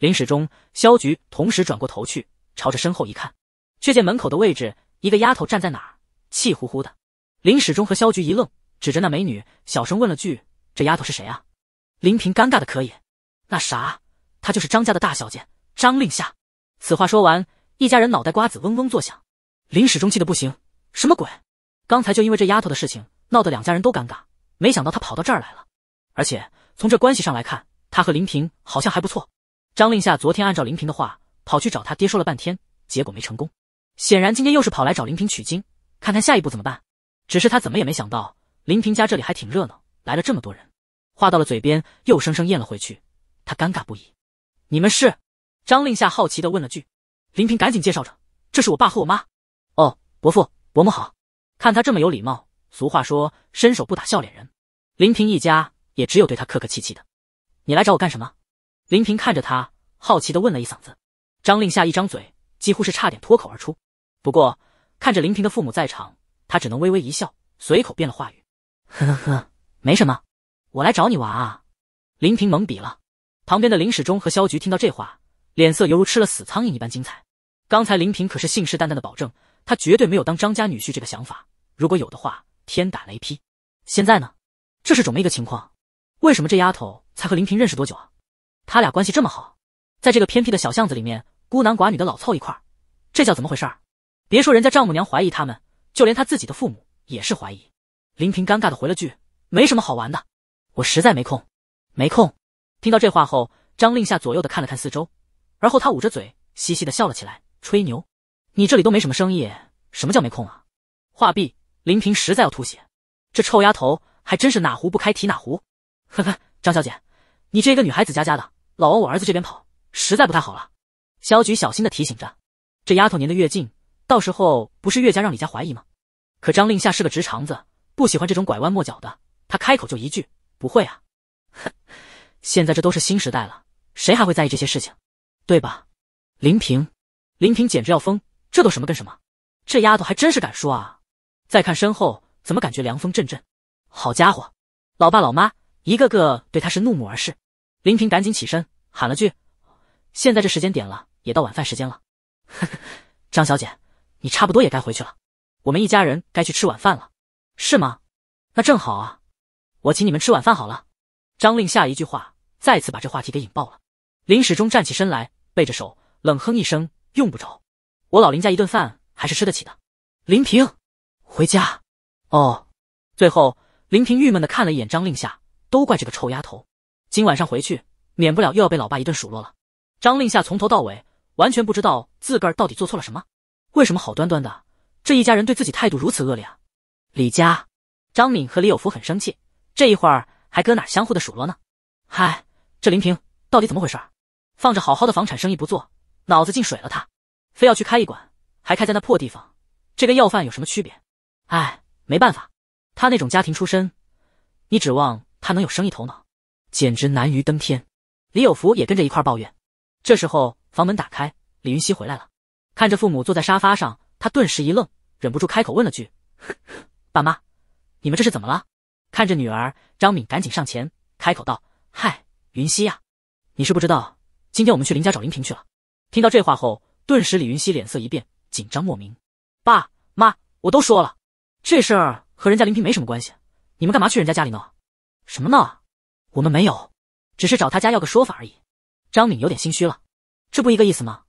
林始终、萧菊同时转过头去，朝着身后一看，却见门口的位置，一个丫头站在那儿，气呼呼的。林始终和萧菊一愣，指着那美女，小声问了句：“这丫头是谁啊？”林平尴尬的可以，那啥，她就是张家的大小姐张令夏。此话说完，一家人脑袋瓜子嗡嗡作响。林始终气的不行，什么鬼？刚才就因为这丫头的事情，闹得两家人都尴尬，没想到她跑到这儿来了，而且从这关系上来看，她和林平好像还不错。张令夏昨天按照林平的话跑去找他爹说了半天，结果没成功。显然今天又是跑来找林平取经，看看下一步怎么办。只是他怎么也没想到，林平家这里还挺热闹，来了这么多人。话到了嘴边，又生生咽了回去，他尴尬不已。你们是？张令夏好奇的问了句。林平赶紧介绍着：“这是我爸和我妈。”哦，伯父伯母好。看他这么有礼貌，俗话说伸手不打笑脸人，林平一家也只有对他客客气气的。你来找我干什么？林平看着他，好奇的问了一嗓子。张令夏一张嘴，几乎是差点脱口而出。不过看着林平的父母在场，他只能微微一笑，随口变了话语：“呵呵呵，没什么，我来找你玩啊。”林平懵逼了。旁边的林始终和萧菊听到这话，脸色犹如吃了死苍蝇一般精彩。刚才林平可是信誓旦旦的保证，他绝对没有当张家女婿这个想法。如果有的话，天打雷劈。现在呢？这是怎么一个情况？为什么这丫头才和林平认识多久啊？他俩关系这么好，在这个偏僻的小巷子里面，孤男寡女的老凑一块，这叫怎么回事儿？别说人家丈母娘怀疑他们，就连他自己的父母也是怀疑。林平尴尬的回了句：“没什么好玩的，我实在没空。”没空。听到这话后，张令夏左右的看了看四周，而后他捂着嘴嘻嘻的笑了起来：“吹牛，你这里都没什么生意，什么叫没空啊？”话毕，林平实在要吐血，这臭丫头还真是哪壶不开提哪壶。呵呵，张小姐，你这一个女孩子家家的。老往我儿子这边跑，实在不太好了。萧菊小心的提醒着，这丫头粘的越近，到时候不是越加让李家怀疑吗？可张令夏是个直肠子，不喜欢这种拐弯抹角的，他开口就一句：“不会啊，哼，现在这都是新时代了，谁还会在意这些事情？对吧？”林平，林平简直要疯，这都什么跟什么？这丫头还真是敢说啊！再看身后，怎么感觉凉风阵阵？好家伙，老爸老妈一个个对他是怒目而视。林平赶紧起身，喊了句：“现在这时间点了，也到晚饭时间了。”“呵呵，张小姐，你差不多也该回去了。我们一家人该去吃晚饭了，是吗？”“那正好啊，我请你们吃晚饭好了。”张令下一句话再次把这话题给引爆了。林始终站起身来，背着手，冷哼一声：“用不着，我老林家一顿饭还是吃得起的。”林平，回家。哦。最后，林平郁闷的看了一眼张令下，都怪这个臭丫头。今晚上回去，免不了又要被老爸一顿数落了。张令夏从头到尾完全不知道自个儿到底做错了什么，为什么好端端的这一家人对自己态度如此恶劣啊？李家、张敏和李有福很生气，这一会儿还搁哪相互的数落呢？嗨，这林平到底怎么回事？放着好好的房产生意不做，脑子进水了？他非要去开一馆，还开在那破地方，这跟要饭有什么区别？哎，没办法，他那种家庭出身，你指望他能有生意头脑？简直难于登天，李有福也跟着一块抱怨。这时候，房门打开，李云熙回来了，看着父母坐在沙发上，他顿时一愣，忍不住开口问了句：“ 爸妈，你们这是怎么了？”看着女儿，张敏赶紧上前开口道：“嗨，云熙呀，你是不知道，今天我们去林家找林平去了。”听到这话后，顿时李云熙脸色一变，紧张莫名。“爸妈，我都说了，这事儿和人家林平没什么关系，你们干嘛去人家家里闹？什么闹？”啊？我们没有，只是找他家要个说法而已。张敏有点心虚了，这不一个意思吗？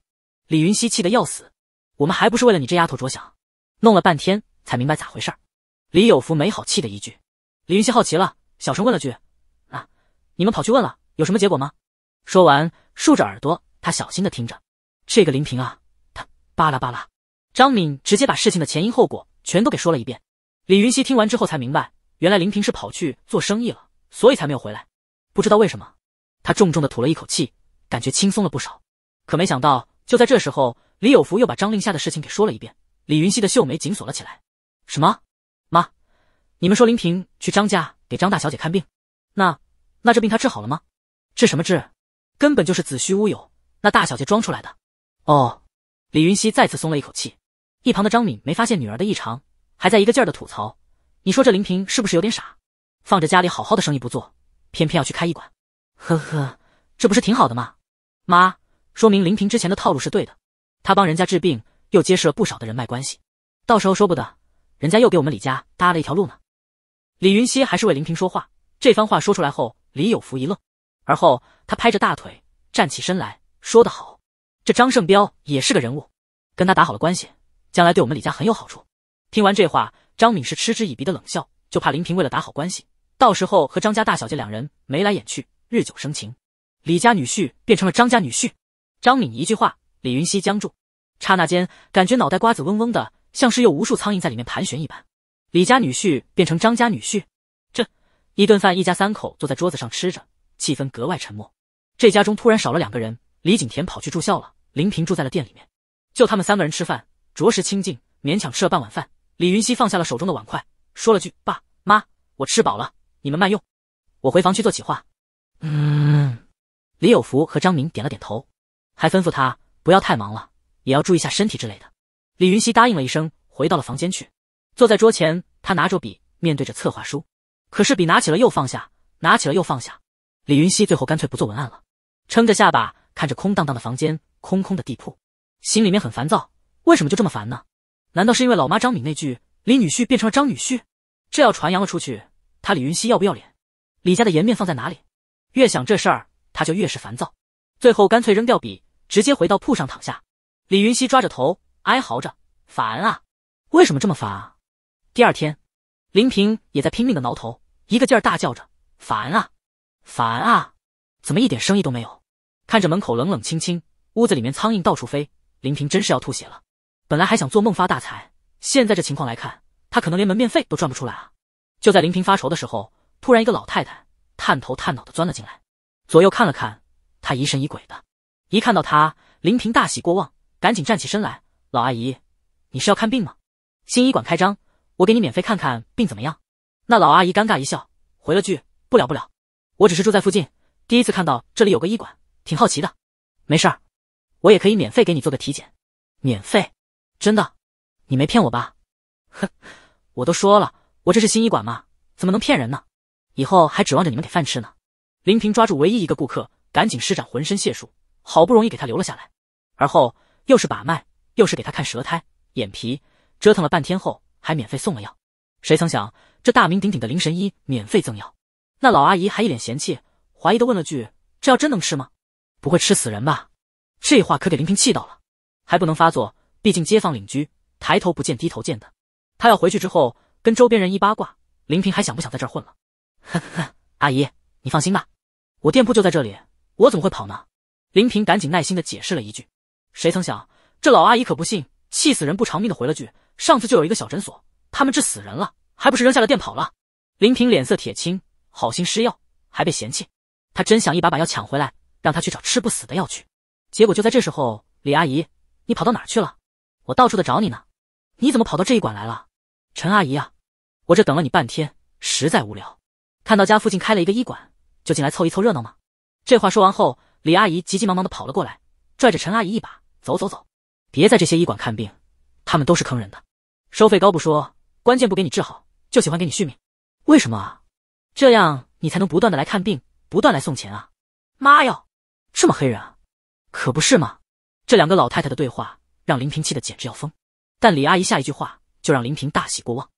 李云熙气得要死，我们还不是为了你这丫头着想？弄了半天才明白咋回事。李有福没好气的一句，李云熙好奇了，小声问了句：“啊，你们跑去问了，有什么结果吗？”说完，竖着耳朵，他小心的听着。这个林平啊，他巴拉巴拉。张敏直接把事情的前因后果全都给说了一遍。李云熙听完之后才明白，原来林平是跑去做生意了，所以才没有回来。不知道为什么，他重重的吐了一口气，感觉轻松了不少。可没想到，就在这时候，李有福又把张令下的事情给说了一遍。李云熙的秀眉紧锁了起来。什么？妈，你们说林平去张家给张大小姐看病，那那这病他治好了吗？治什么治？根本就是子虚乌有，那大小姐装出来的。哦，李云熙再次松了一口气。一旁的张敏没发现女儿的异常，还在一个劲儿的吐槽：“你说这林平是不是有点傻？放着家里好好的生意不做。”偏偏要去开医馆，呵呵，这不是挺好的吗？妈，说明林平之前的套路是对的，他帮人家治病，又结识了不少的人脉关系，到时候说不得，人家又给我们李家搭了一条路呢。李云熙还是为林平说话，这番话说出来后，李有福一愣，而后他拍着大腿站起身来说得好，这张胜彪也是个人物，跟他打好了关系，将来对我们李家很有好处。听完这话，张敏是嗤之以鼻的冷笑，就怕林平为了打好关系。到时候和张家大小姐两人眉来眼去，日久生情，李家女婿变成了张家女婿。张敏一句话，李云熙僵住，刹那间感觉脑袋瓜子嗡嗡的，像是有无数苍蝇在里面盘旋一般。李家女婿变成张家女婿，这一顿饭，一家三口坐在桌子上吃着，气氛格外沉默。这家中突然少了两个人，李景田跑去住校了，林平住在了店里面，就他们三个人吃饭，着实清静，勉强吃了半碗饭。李云熙放下了手中的碗筷，说了句：“爸妈，我吃饱了。”你们慢用，我回房去做企划。嗯，李有福和张敏点了点头，还吩咐他不要太忙了，也要注意一下身体之类的。李云熙答应了一声，回到了房间去，坐在桌前，他拿着笔，面对着策划书，可是笔拿起了又放下，拿起了又放下。李云熙最后干脆不做文案了，撑着下巴看着空荡荡的房间，空空的地铺，心里面很烦躁。为什么就这么烦呢？难道是因为老妈张敏那句李女婿变成了张女婿？这要传扬了出去。他李云熙要不要脸？李家的颜面放在哪里？越想这事儿，他就越是烦躁，最后干脆扔掉笔，直接回到铺上躺下。李云熙抓着头哀嚎着：“烦啊！为什么这么烦啊？”第二天，林平也在拼命的挠头，一个劲儿大叫着：“烦啊！烦啊！怎么一点生意都没有？”看着门口冷冷清清，屋子里面苍蝇到处飞，林平真是要吐血了。本来还想做梦发大财，现在这情况来看，他可能连门面费都赚不出来啊。就在林平发愁的时候，突然一个老太太探头探脑的钻了进来，左右看了看，她疑神疑鬼的。一看到她，林平大喜过望，赶紧站起身来：“老阿姨，你是要看病吗？新医馆开张，我给你免费看看病，怎么样？”那老阿姨尴尬一笑，回了句：“不了不了，我只是住在附近，第一次看到这里有个医馆，挺好奇的。没事儿，我也可以免费给你做个体检。免费？真的？你没骗我吧？”“哼，我都说了。”我这是新医馆吗？怎么能骗人呢？以后还指望着你们给饭吃呢。林平抓住唯一一个顾客，赶紧施展浑身解数，好不容易给他留了下来。而后又是把脉，又是给他看舌苔、眼皮，折腾了半天后，还免费送了药。谁曾想这大名鼎鼎的林神医免费赠药，那老阿姨还一脸嫌弃，怀疑的问了句：“这药真能吃吗？不会吃死人吧？”这话可给林平气到了，还不能发作，毕竟街坊邻居抬头不见低头见的，他要回去之后。跟周边人一八卦，林平还想不想在这儿混了？阿姨，你放心吧，我店铺就在这里，我怎么会跑呢？林平赶紧耐心的解释了一句。谁曾想，这老阿姨可不信，气死人不偿命的回了句：“上次就有一个小诊所，他们治死人了，还不是扔下了店跑了？”林平脸色铁青，好心施药还被嫌弃，他真想一把把药抢回来，让他去找吃不死的药去。结果就在这时候，李阿姨，你跑到哪儿去了？我到处的找你呢，你怎么跑到这一馆来了？陈阿姨啊，我这等了你半天，实在无聊。看到家附近开了一个医馆，就进来凑一凑热闹嘛。”这话说完后，李阿姨急急忙忙的跑了过来，拽着陈阿姨一把，走走走，别在这些医馆看病，他们都是坑人的，收费高不说，关键不给你治好，就喜欢给你续命。为什么啊？这样你才能不断的来看病，不断来送钱啊？妈哟，这么黑人啊？可不是吗？这两个老太太的对话让林平气的简直要疯，但李阿姨下一句话。就让林平大喜过望。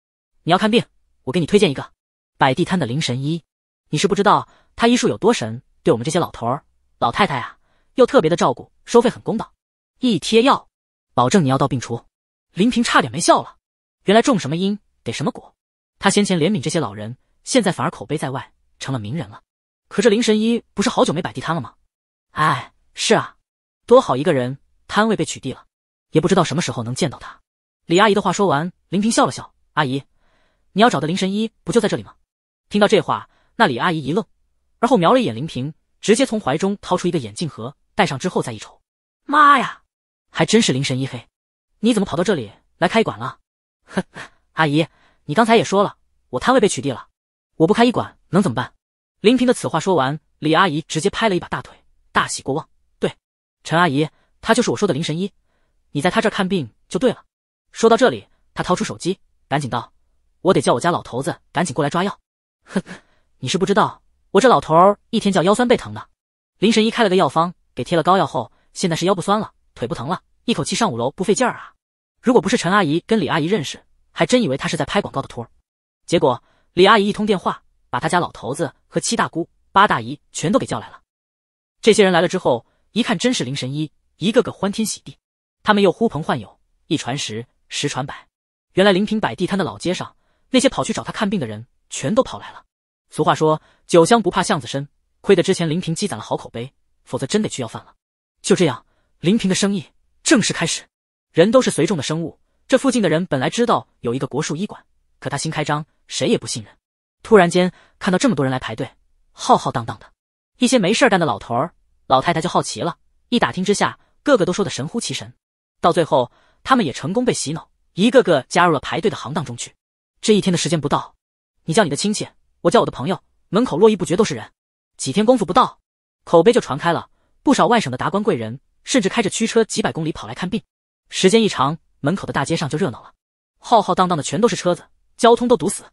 你要看病，我给你推荐一个摆地摊的林神医。你是不知道他医术有多神，对我们这些老头儿、老太太啊，又特别的照顾，收费很公道，一贴药，保证你药到病除。林平差点没笑了。原来种什么因得什么果，他先前怜悯这些老人，现在反而口碑在外，成了名人了。可这林神医不是好久没摆地摊了吗？哎，是啊，多好一个人，摊位被取缔了，也不知道什么时候能见到他。李阿姨的话说完，林平笑了笑：“阿姨，你要找的林神医不就在这里吗？”听到这话，那李阿姨一愣，而后瞄了一眼林平，直接从怀中掏出一个眼镜盒，戴上之后再一瞅，妈呀，还真是林神医！黑！你怎么跑到这里来开医馆了？哼，阿姨，你刚才也说了，我摊位被取缔了，我不开医馆能怎么办？林平的此话说完，李阿姨直接拍了一把大腿，大喜过望：“对，陈阿姨，她就是我说的林神医，你在他这儿看病就对了。”说到这里，他掏出手机，赶紧道：“我得叫我家老头子赶紧过来抓药。”呵呵，你是不知道，我这老头儿一天叫腰酸背疼的。林神医开了个药方，给贴了膏药后，现在是腰不酸了，腿不疼了，一口气上五楼不费劲儿啊！如果不是陈阿姨跟李阿姨认识，还真以为他是在拍广告的托儿。结果李阿姨一通电话，把他家老头子和七大姑八大姨全都给叫来了。这些人来了之后，一看真是林神医，一个个欢天喜地。他们又呼朋唤友，一传十。十传百，原来林平摆地摊的老街上，那些跑去找他看病的人全都跑来了。俗话说，酒香不怕巷子深，亏得之前林平积攒了好口碑，否则真得去要饭了。就这样，林平的生意正式开始。人都是随众的生物，这附近的人本来知道有一个国术医馆，可他新开张，谁也不信任。突然间看到这么多人来排队，浩浩荡荡的，一些没事干的老头儿、老太太就好奇了，一打听之下，个个都说的神乎其神，到最后。他们也成功被洗脑，一个个加入了排队的行当中去。这一天的时间不到，你叫你的亲戚，我叫我的朋友，门口络绎不绝都是人。几天功夫不到，口碑就传开了，不少外省的达官贵人甚至开着驱车几百公里跑来看病。时间一长，门口的大街上就热闹了，浩浩荡荡的全都是车子，交通都堵死。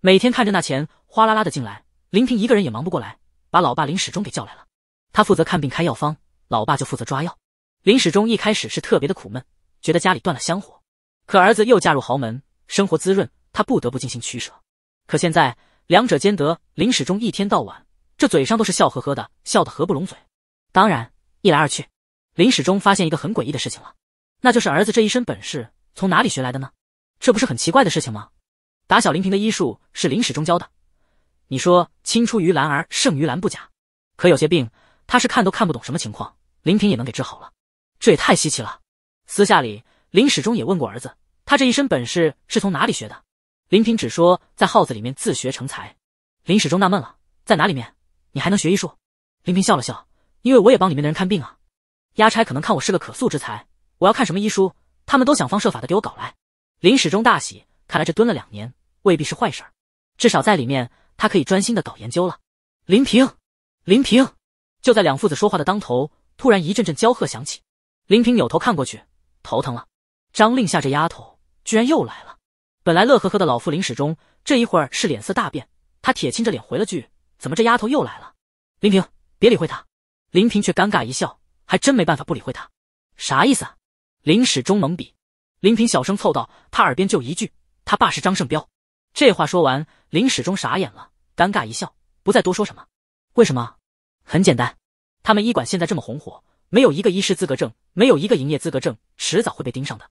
每天看着那钱哗啦啦的进来，林平一个人也忙不过来，把老爸林始终给叫来了。他负责看病开药方，老爸就负责抓药。林始终一开始是特别的苦闷。觉得家里断了香火，可儿子又嫁入豪门，生活滋润，他不得不进行取舍。可现在两者兼得，林始终一天到晚，这嘴上都是笑呵呵的，笑得合不拢嘴。当然，一来二去，林始终发现一个很诡异的事情了，那就是儿子这一身本事从哪里学来的呢？这不是很奇怪的事情吗？打小林平的医术是林始终教的，你说青出于蓝而胜于蓝不假，可有些病他是看都看不懂什么情况，林平也能给治好了，这也太稀奇了。私下里，林始终也问过儿子，他这一身本事是从哪里学的？林平只说在耗子里面自学成才。林始终纳闷了，在哪里面？你还能学医术？林平笑了笑，因为我也帮里面的人看病啊。压差可能看我是个可塑之才，我要看什么医书，他们都想方设法的给我搞来。林始终大喜，看来这蹲了两年未必是坏事儿，至少在里面他可以专心的搞研究了。林平，林平，就在两父子说话的当头，突然一阵阵娇喝响起。林平扭头看过去。头疼了，张令下这丫头居然又来了。本来乐呵呵的老父林始终，这一会儿是脸色大变。他铁青着脸回了句：“怎么这丫头又来了？”林平，别理会他。林平却尴尬一笑，还真没办法不理会他。啥意思？啊？林始终懵逼。林平小声凑到他耳边就一句：“他爸是张胜彪。”这话说完，林始终傻眼了，尴尬一笑，不再多说什么。为什么？很简单，他们医馆现在这么红火。没有一个医师资格证，没有一个营业资格证，迟早会被盯上的。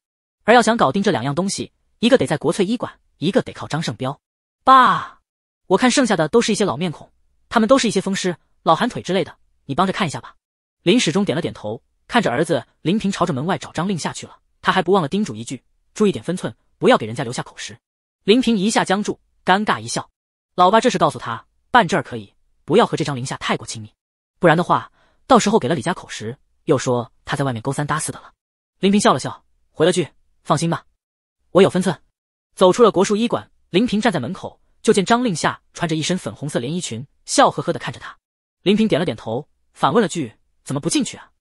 而要想搞定这两样东西，一个得在国粹医馆，一个得靠张胜彪。爸，我看剩下的都是一些老面孔，他们都是一些风湿、老寒腿之类的，你帮着看一下吧。林始终点了点头，看着儿子林平朝着门外找张令下去了。他还不忘了叮嘱一句：注意点分寸，不要给人家留下口实。林平一下僵住，尴尬一笑。老爸这是告诉他，办这儿可以，不要和这张令下太过亲密，不然的话，到时候给了李家口实。又说他在外面勾三搭四的了。林平笑了笑，回了句：“放心吧，我有分寸。”走出了国术医馆，林平站在门口，就见张令夏穿着一身粉红色连衣裙，笑呵呵的看着他。林平点了点头，反问了句：“怎么不进去啊？”“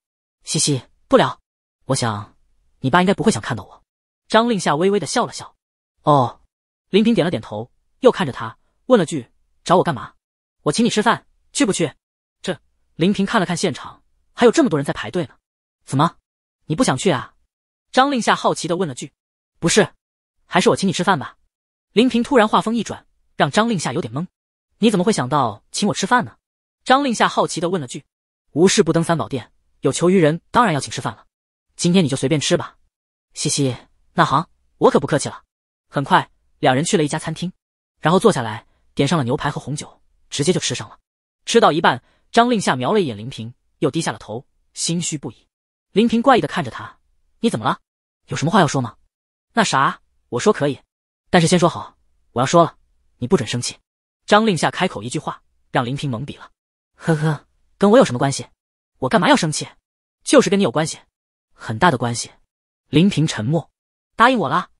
嘻嘻，不了，我想你爸应该不会想看到我。”张令夏微微的笑了笑。“哦。”林平点了点头，又看着他问了句：“找我干嘛？”“我请你吃饭，去不去？”“这。”林平看了看现场。还有这么多人在排队呢，怎么，你不想去啊？张令夏好奇的问了句。不是，还是我请你吃饭吧。林平突然话锋一转，让张令夏有点懵。你怎么会想到请我吃饭呢？张令夏好奇的问了句。无事不登三宝殿，有求于人当然要请吃饭了。今天你就随便吃吧。嘻嘻，那行，我可不客气了。很快，两人去了一家餐厅，然后坐下来，点上了牛排和红酒，直接就吃上了。吃到一半，张令夏瞄了一眼林平。又低下了头，心虚不已。林平怪异的看着他，你怎么了？有什么话要说吗？那啥，我说可以，但是先说好，我要说了，你不准生气。张令夏开口一句话，让林平懵逼了。呵呵，跟我有什么关系？我干嘛要生气？就是跟你有关系，很大的关系。林平沉默，答应我了。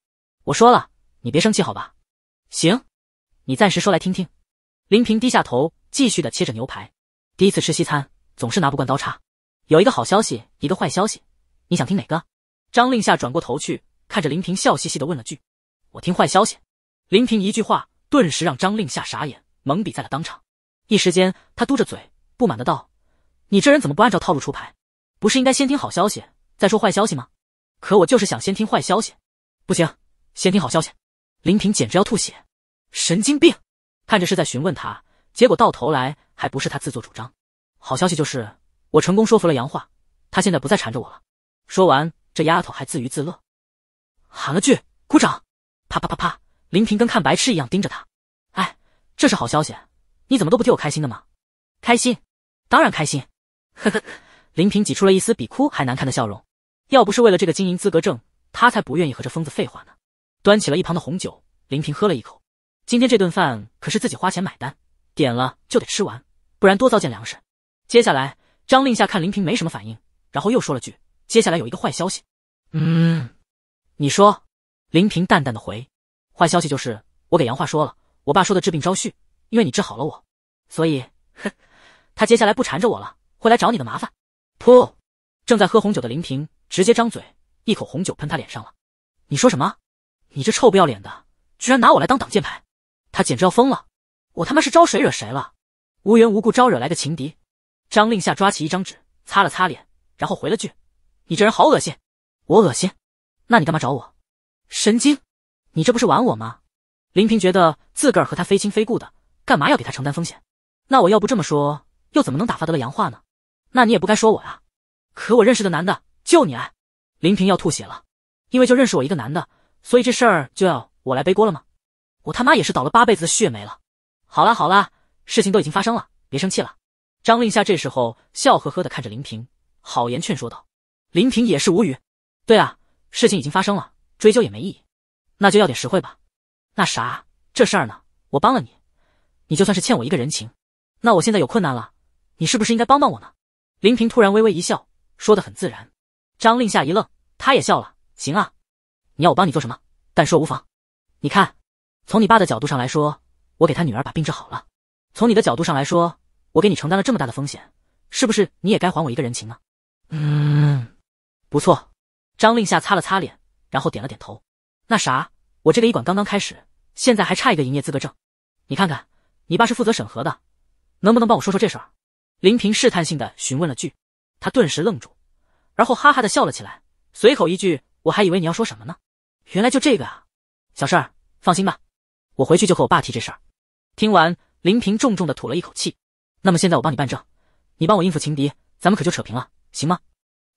我说了，你别生气，好吧？行，你暂时说来听听。林平低下头，继续的切着牛排。第一次吃西餐。总是拿不惯刀叉，有一个好消息，一个坏消息，你想听哪个？张令夏转过头去，看着林平，笑嘻嘻的问了句：“我听坏消息。”林平一句话，顿时让张令夏傻眼，懵逼在了当场。一时间，他嘟着嘴，不满的道：“你这人怎么不按照套路出牌？不是应该先听好消息，再说坏消息吗？可我就是想先听坏消息，不行，先听好消息。”林平简直要吐血，神经病！看着是在询问他，结果到头来还不是他自作主张。好消息就是，我成功说服了杨画，他现在不再缠着我了。说完，这丫头还自娱自乐，喊了句“鼓掌”，啪啪啪啪。林平跟看白痴一样盯着他。哎，这是好消息，你怎么都不替我开心的吗？开心，当然开心。呵呵，林平挤出了一丝比哭还难看的笑容。要不是为了这个经营资格证，他才不愿意和这疯子废话呢。端起了一旁的红酒，林平喝了一口。今天这顿饭可是自己花钱买单，点了就得吃完，不然多糟践粮食。接下来，张令夏看林平没什么反应，然后又说了句：“接下来有一个坏消息。”“嗯，你说。”林平淡淡的回：“坏消息就是我给杨话说了，我爸说的治病招婿，因为你治好了我，所以，哼，他接下来不缠着我了，会来找你的麻烦。”“噗！”正在喝红酒的林平直接张嘴，一口红酒喷他脸上了。“你说什么？你这臭不要脸的，居然拿我来当挡箭牌！他简直要疯了！我他妈是招谁惹谁了？无缘无故招惹来的情敌！”张令夏抓起一张纸，擦了擦脸，然后回了句：“你这人好恶心，我恶心，那你干嘛找我？神经！你这不是玩我吗？”林平觉得自个儿和他非亲非故的，干嘛要给他承担风险？那我要不这么说，又怎么能打发得了洋话呢？那你也不该说我啊！可我认识的男的就你啊！林平要吐血了，因为就认识我一个男的，所以这事儿就要我来背锅了吗？我他妈也是倒了八辈子的血霉了！好啦好啦，事情都已经发生了，别生气了。张令夏这时候笑呵呵的看着林平，好言劝说道：“林平也是无语，对啊，事情已经发生了，追究也没意义，那就要点实惠吧。那啥，这事儿呢，我帮了你，你就算是欠我一个人情。那我现在有困难了，你是不是应该帮帮我呢？”林平突然微微一笑，说的很自然。张令夏一愣，他也笑了：“行啊，你要我帮你做什么？但说无妨。你看，从你爸的角度上来说，我给他女儿把病治好了；从你的角度上来说，”我给你承担了这么大的风险，是不是你也该还我一个人情呢？嗯，不错。张令夏擦了擦脸，然后点了点头。那啥，我这个医馆刚刚开始，现在还差一个营业资格证，你看看，你爸是负责审核的，能不能帮我说说这事儿？林平试探性的询问了句，他顿时愣住，然后哈哈的笑了起来，随口一句：“我还以为你要说什么呢，原来就这个啊，小事，儿，放心吧，我回去就和我爸提这事儿。”听完，林平重重的吐了一口气。那么现在我帮你办证，你帮我应付情敌，咱们可就扯平了，行吗？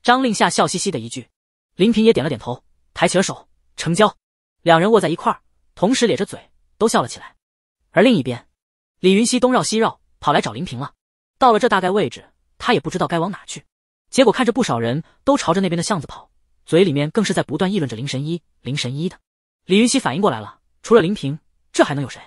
张令夏笑嘻嘻的一句，林平也点了点头，抬起了手，成交。两人握在一块儿，同时咧着嘴，都笑了起来。而另一边，李云熙东绕西绕，跑来找林平了。到了这大概位置，他也不知道该往哪去。结果看着不少人都朝着那边的巷子跑，嘴里面更是在不断议论着林神医、林神医的。李云熙反应过来了，除了林平，这还能有谁？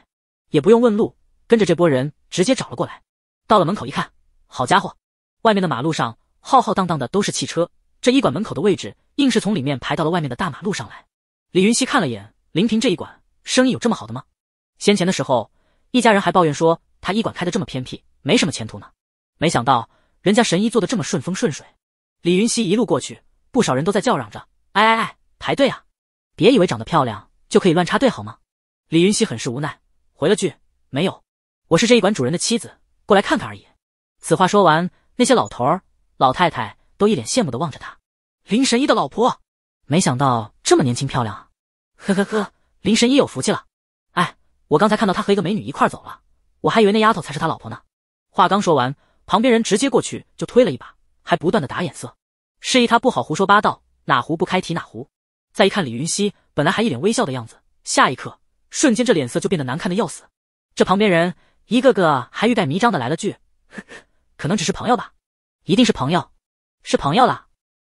也不用问路，跟着这波人直接找了过来。到了门口一看，好家伙，外面的马路上浩浩荡荡的都是汽车。这医馆门口的位置，硬是从里面排到了外面的大马路上来。李云熙看了眼林平这一馆，生意有这么好的吗？先前的时候，一家人还抱怨说他医馆开的这么偏僻，没什么前途呢。没想到人家神医做的这么顺风顺水。李云熙一路过去，不少人都在叫嚷着：“哎哎哎，排队啊！别以为长得漂亮就可以乱插队，好吗？”李云熙很是无奈，回了句：“没有，我是这一馆主人的妻子。”过来看看而已。此话说完，那些老头儿、老太太都一脸羡慕的望着他。林神医的老婆，没想到这么年轻漂亮啊！呵呵呵，林神医有福气了。哎，我刚才看到他和一个美女一块走了，我还以为那丫头才是他老婆呢。话刚说完，旁边人直接过去就推了一把，还不断的打眼色，示意他不好胡说八道，哪壶不开提哪壶。再一看李云熙，本来还一脸微笑的样子，下一刻瞬间这脸色就变得难看的要死。这旁边人。一个个还欲盖弥彰的来了句：“ 可能只是朋友吧，一定是朋友，是朋友啦。”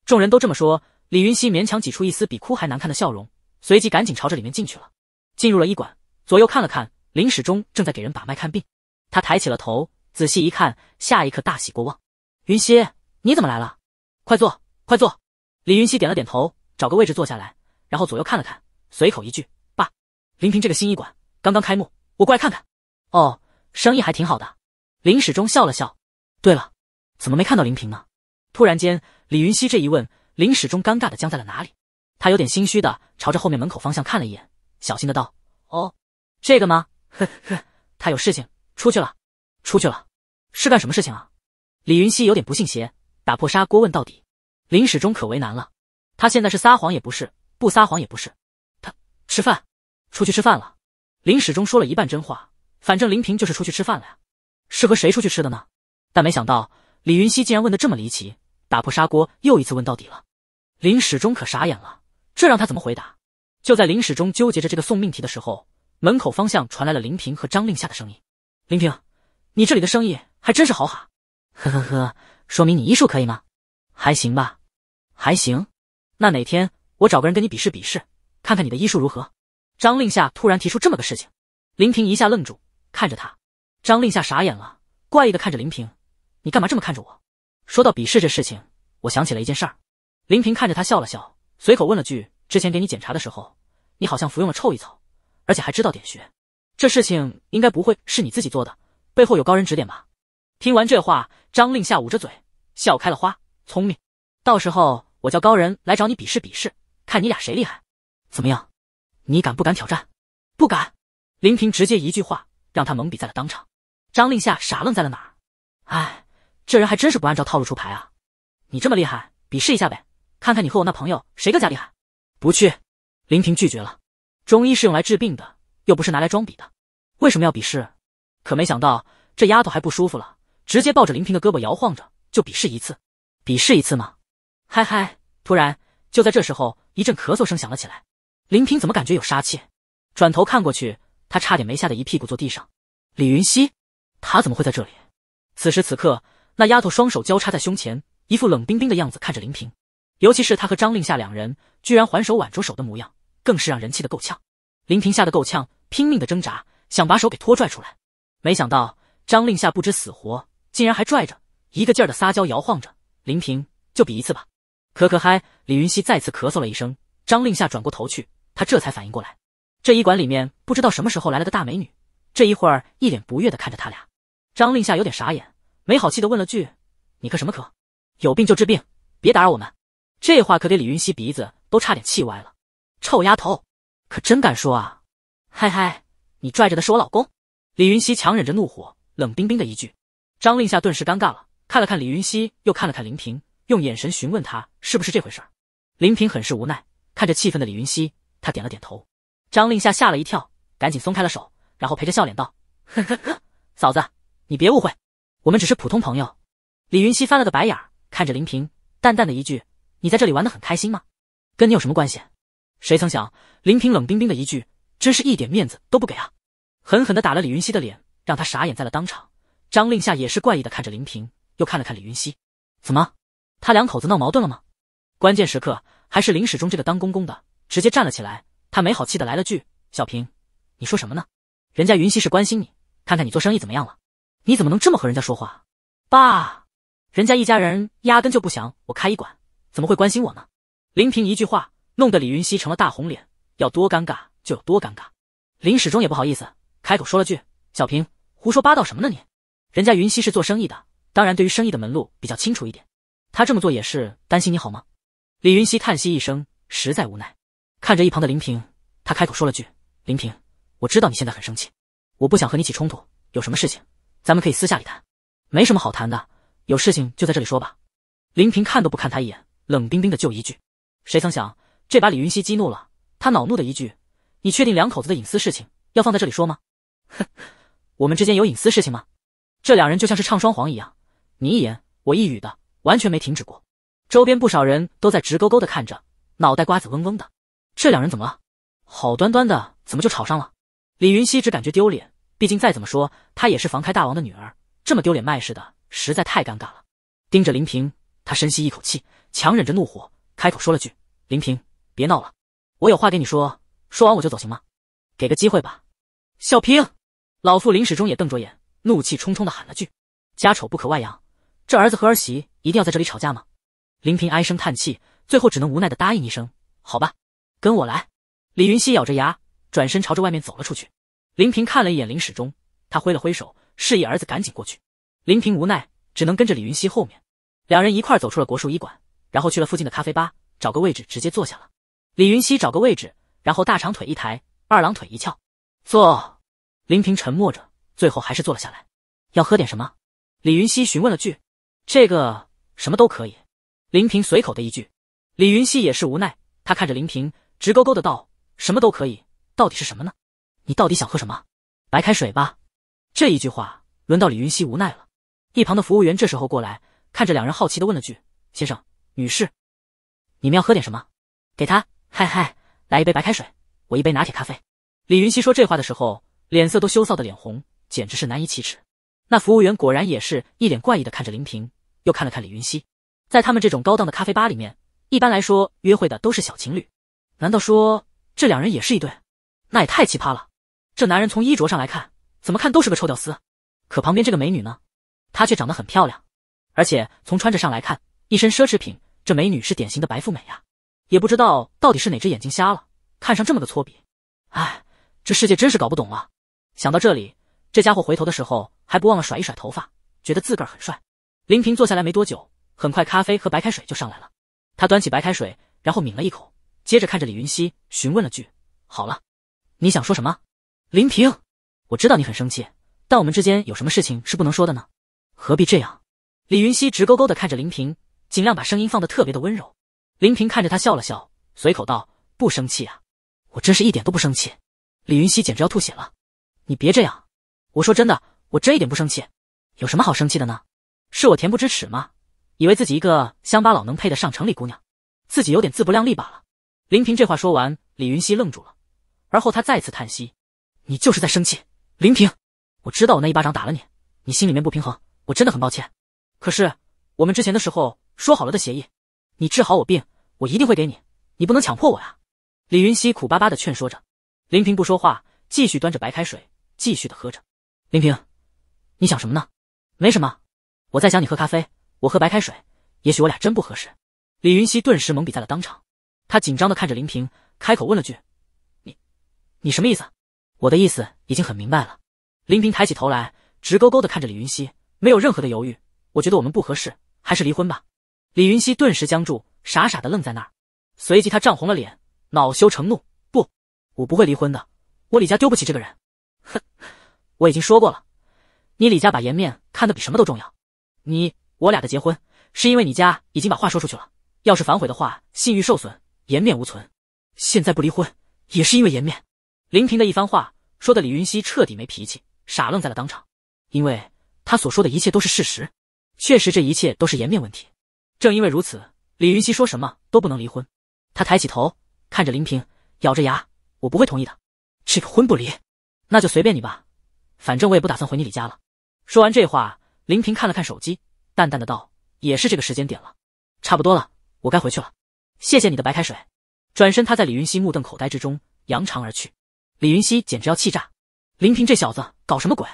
众人都这么说。李云熙勉强挤出一丝比哭还难看的笑容，随即赶紧朝着里面进去了。进入了医馆，左右看了看，林始终正在给人把脉看病。他抬起了头，仔细一看，下一刻大喜过望：“云熙，你怎么来了？快坐，快坐。”李云熙点了点头，找个位置坐下来，然后左右看了看，随口一句：“爸，林平这个新医馆刚刚开幕，我过来看看。”哦。生意还挺好的，林始终笑了笑。对了，怎么没看到林平呢？突然间，李云熙这一问，林始终尴尬的僵在了哪里。他有点心虚的朝着后面门口方向看了一眼，小心的道：“哦，这个吗？呵呵，他有事情，出去了，出去了。是干什么事情啊？”李云熙有点不信邪，打破砂锅问到底。林始终可为难了，他现在是撒谎也不是，不撒谎也不是。他吃饭，出去吃饭了。林始终说了一半真话。反正林平就是出去吃饭了呀，是和谁出去吃的呢？但没想到李云熙竟然问的这么离奇，打破砂锅又一次问到底了。林始终可傻眼了，这让他怎么回答？就在林始终纠结着这个送命题的时候，门口方向传来了林平和张令夏的声音：“林平，你这里的生意还真是好哈，呵呵呵，说明你医术可以吗？还行吧，还行。那哪天我找个人跟你比试比试，看看你的医术如何？”张令夏突然提出这么个事情，林平一下愣住。看着他，张令夏傻眼了，怪异的看着林平：“你干嘛这么看着我？”说到比试这事情，我想起了一件事儿。林平看着他笑了笑，随口问了句：“之前给你检查的时候，你好像服用了臭一草，而且还知道点穴，这事情应该不会是你自己做的，背后有高人指点吧？”听完这话，张令夏捂着嘴笑开了花，聪明。到时候我叫高人来找你比试比试，看你俩谁厉害，怎么样？你敢不敢挑战？不敢。林平直接一句话。让他蒙逼在了当场，张令夏傻愣在了哪儿。哎，这人还真是不按照套路出牌啊！你这么厉害，比试一下呗，看看你和我那朋友谁更加厉害。不去，林平拒绝了。中医是用来治病的，又不是拿来装比的，为什么要比试？可没想到这丫头还不舒服了，直接抱着林平的胳膊摇晃着，就比试一次，比试一次吗？嗨嗨！突然，就在这时候，一阵咳嗽声响了起来。林平怎么感觉有杀气？转头看过去。他差点没吓得一屁股坐地上，李云熙，他怎么会在这里？此时此刻，那丫头双手交叉在胸前，一副冷冰冰的样子看着林平，尤其是他和张令夏两人居然还手挽着手的模样，更是让人气得够呛。林平吓得够呛，拼命的挣扎，想把手给拖拽出来，没想到张令夏不知死活，竟然还拽着，一个劲儿的撒娇摇晃着林平，就比一次吧。可可嗨，李云熙再次咳嗽了一声，张令夏转过头去，他这才反应过来。这医馆里面不知道什么时候来了个大美女，这一会儿一脸不悦的看着他俩，张令夏有点傻眼，没好气的问了句：“你咳什么咳？有病就治病，别打扰我们。”这话可给李云熙鼻子都差点气歪了，臭丫头，可真敢说啊！嗨嗨，你拽着的是我老公！李云熙强忍着怒火，冷冰冰的一句，张令夏顿时尴尬了，看了看李云熙，又看了看林平，用眼神询问他是不是这回事。林平很是无奈，看着气愤的李云熙，他点了点头。张令夏吓了一跳，赶紧松开了手，然后陪着笑脸道：“嫂子，你别误会，我们只是普通朋友。”李云熙翻了个白眼，看着林平，淡淡的一句：“你在这里玩的很开心吗？跟你有什么关系？”谁曾想，林平冷冰冰的一句：“真是一点面子都不给啊！”狠狠的打了李云熙的脸，让他傻眼在了当场。张令夏也是怪异的看着林平，又看了看李云熙，怎么？他两口子闹矛盾了吗？关键时刻，还是林始忠这个当公公的直接站了起来。他没好气的来了句：“小平，你说什么呢？人家云溪是关心你，看看你做生意怎么样了。你怎么能这么和人家说话？爸，人家一家人压根就不想我开医馆，怎么会关心我呢？”林平一句话，弄得李云熙成了大红脸，要多尴尬就有多尴尬。林始终也不好意思，开口说了句：“小平，胡说八道什么呢你？人家云溪是做生意的，当然对于生意的门路比较清楚一点。他这么做也是担心你好吗？”李云熙叹息一声，实在无奈。看着一旁的林平，他开口说了句：“林平，我知道你现在很生气，我不想和你起冲突，有什么事情咱们可以私下里谈。没什么好谈的，有事情就在这里说吧。”林平看都不看他一眼，冷冰冰的就一句。谁曾想这把李云熙激怒了，他恼怒的一句：“你确定两口子的隐私事情要放在这里说吗？”“哼，我们之间有隐私事情吗？这两人就像是唱双簧一样，你一言我一语的，完全没停止过。周边不少人都在直勾勾的看着，脑袋瓜子嗡嗡的。”这两人怎么了？好端端的怎么就吵上了？李云熙只感觉丢脸，毕竟再怎么说，她也是房开大王的女儿，这么丢脸卖似的，实在太尴尬了。盯着林平，他深吸一口气，强忍着怒火，开口说了句：“林平，别闹了，我有话给你说，说完我就走，行吗？给个机会吧。”小平，老妇林始终也瞪着眼，怒气冲冲的喊了句：“家丑不可外扬，这儿子和儿媳一定要在这里吵架吗？”林平唉声叹气，最后只能无奈的答应一声：“好吧。”跟我来，李云熙咬着牙，转身朝着外面走了出去。林平看了一眼林始终，他挥了挥手，示意儿子赶紧过去。林平无奈，只能跟着李云熙后面，两人一块走出了国术医馆，然后去了附近的咖啡吧，找个位置直接坐下了。李云熙找个位置，然后大长腿一抬，二郎腿一翘，坐。林平沉默着，最后还是坐了下来。要喝点什么？李云熙询问了句：“这个什么都可以。”林平随口的一句。李云熙也是无奈，他看着林平。直勾勾的道：“什么都可以，到底是什么呢？你到底想喝什么？白开水吧。”这一句话，轮到李云熙无奈了。一旁的服务员这时候过来，看着两人好奇的问了句：“先生，女士，你们要喝点什么？”给他，嗨嗨，来一杯白开水，我一杯拿铁咖啡。李云熙说这话的时候，脸色都羞臊的脸红，简直是难以启齿。那服务员果然也是一脸怪异的看着林平，又看了看李云熙。在他们这种高档的咖啡吧里面，一般来说，约会的都是小情侣。难道说这两人也是一对？那也太奇葩了！这男人从衣着上来看，怎么看都是个臭屌丝，可旁边这个美女呢？她却长得很漂亮，而且从穿着上来看，一身奢侈品。这美女是典型的白富美呀！也不知道到底是哪只眼睛瞎了，看上这么个搓笔。唉，这世界真是搞不懂啊！想到这里，这家伙回头的时候还不忘了甩一甩头发，觉得自个儿很帅。林平坐下来没多久，很快咖啡和白开水就上来了。他端起白开水，然后抿了一口。接着看着李云熙询问了句：“好了，你想说什么？”林平，我知道你很生气，但我们之间有什么事情是不能说的呢？何必这样？李云熙直勾勾的看着林平，尽量把声音放得特别的温柔。林平看着他笑了笑，随口道：“不生气啊，我真是一点都不生气。”李云熙简直要吐血了，“你别这样，我说真的，我真一点不生气，有什么好生气的呢？是我恬不知耻吗？以为自己一个乡巴佬能配得上城里姑娘，自己有点自不量力罢了。”林平这话说完，李云熙愣住了，而后他再次叹息：“你就是在生气，林平，我知道我那一巴掌打了你，你心里面不平衡，我真的很抱歉。可是我们之前的时候说好了的协议，你治好我病，我一定会给你，你不能强迫我呀。”李云熙苦巴巴的劝说着。林平不说话，继续端着白开水继续的喝着。林平，你想什么呢？没什么，我在想你喝咖啡，我喝白开水，也许我俩真不合适。李云熙顿时懵逼在了当场。他紧张的看着林平，开口问了句：“你，你什么意思？”“我的意思已经很明白了。”林平抬起头来，直勾勾的看着李云熙，没有任何的犹豫。“我觉得我们不合适，还是离婚吧。”李云熙顿时僵住，傻傻的愣在那儿。随即他涨红了脸，恼羞成怒：“不，我不会离婚的，我李家丢不起这个人。”“哼，我已经说过了，你李家把颜面看得比什么都重要。你我俩的结婚，是因为你家已经把话说出去了，要是反悔的话，信誉受损。”颜面无存，现在不离婚也是因为颜面。林平的一番话说的李云熙彻底没脾气，傻愣在了当场。因为他所说的一切都是事实，确实这一切都是颜面问题。正因为如此，李云熙说什么都不能离婚。他抬起头看着林平，咬着牙：“我不会同意的，这个婚不离，那就随便你吧，反正我也不打算回你李家了。”说完这话，林平看了看手机，淡淡的道：“也是这个时间点了，差不多了，我该回去了。”谢谢你的白开水。转身，他在李云熙目瞪口呆之中扬长而去。李云熙简直要气炸！林平这小子搞什么鬼？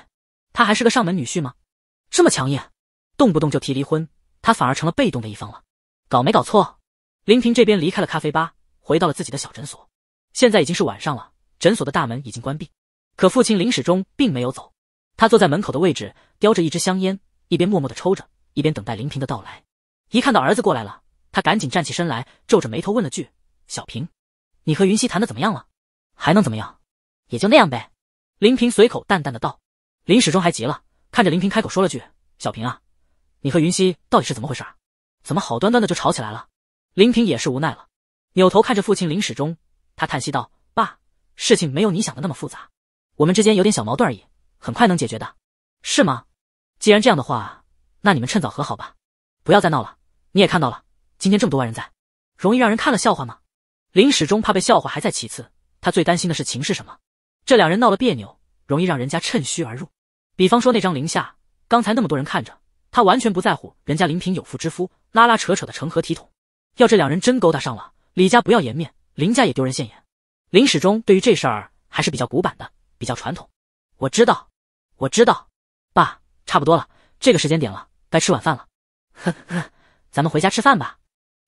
他还是个上门女婿吗？这么强硬，动不动就提离婚，他反而成了被动的一方了。搞没搞错？林平这边离开了咖啡吧，回到了自己的小诊所。现在已经是晚上了，诊所的大门已经关闭。可父亲林始终并没有走，他坐在门口的位置，叼着一支香烟，一边默默的抽着，一边等待林平的到来。一看到儿子过来了。他赶紧站起身来，皱着眉头问了句：“小平，你和云溪谈的怎么样了？还能怎么样？也就那样呗。”林平随口淡淡的道。林始终还急了，看着林平开口说了句：“小平啊，你和云溪到底是怎么回事？怎么好端端的就吵起来了？”林平也是无奈了，扭头看着父亲林始终，他叹息道：“爸，事情没有你想的那么复杂，我们之间有点小矛盾而已，很快能解决的，是吗？既然这样的话，那你们趁早和好吧，不要再闹了。你也看到了。”今天这么多万人在，容易让人看了笑话吗？林始终怕被笑话还在其次，他最担心的事情是什么？这两人闹了别扭，容易让人家趁虚而入。比方说那张林夏，刚才那么多人看着，他完全不在乎。人家林平有妇之夫，拉拉扯扯的成何体统？要这两人真勾搭上了，李家不要颜面，林家也丢人现眼。林始终对于这事儿还是比较古板的，比较传统。我知道，我知道，爸，差不多了，这个时间点了，该吃晚饭了。呵呵，咱们回家吃饭吧。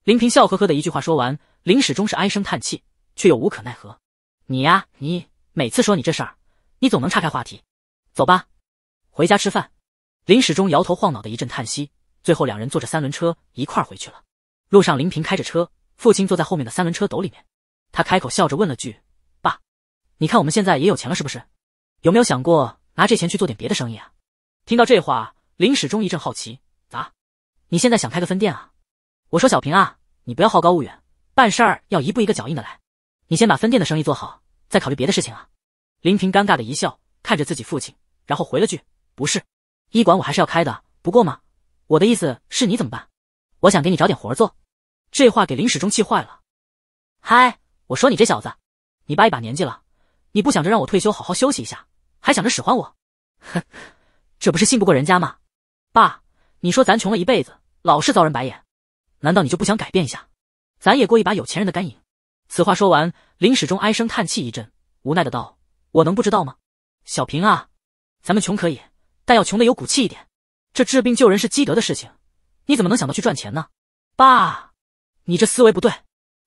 林平笑呵呵的一句话说完，林始终是唉声叹气，却又无可奈何。你呀，你每次说你这事儿，你总能岔开话题。走吧，回家吃饭。林始终摇头晃脑的一阵叹息，最后两人坐着三轮车一块回去了。路上，林平开着车，父亲坐在后面的三轮车斗里面。他开口笑着问了句：“爸，你看我们现在也有钱了是不是？有没有想过拿这钱去做点别的生意啊？”听到这话，林始终一阵好奇：“咋？你现在想开个分店啊？”我说小平啊，你不要好高骛远，办事儿要一步一个脚印的来。你先把分店的生意做好，再考虑别的事情啊。林平尴尬的一笑，看着自己父亲，然后回了句：“不是，医馆我还是要开的。不过嘛，我的意思是，你怎么办？我想给你找点活儿做。”这话给林始终气坏了。嗨，我说你这小子，你爸一把年纪了，你不想着让我退休好好休息一下，还想着使唤我，哼，这不是信不过人家吗？爸，你说咱穷了一辈子，老是遭人白眼。难道你就不想改变一下？咱也过一把有钱人的干瘾。此话说完，林始终唉声叹气一阵，无奈的道：“我能不知道吗？小平啊，咱们穷可以，但要穷的有骨气一点。这治病救人是积德的事情，你怎么能想到去赚钱呢？爸，你这思维不对。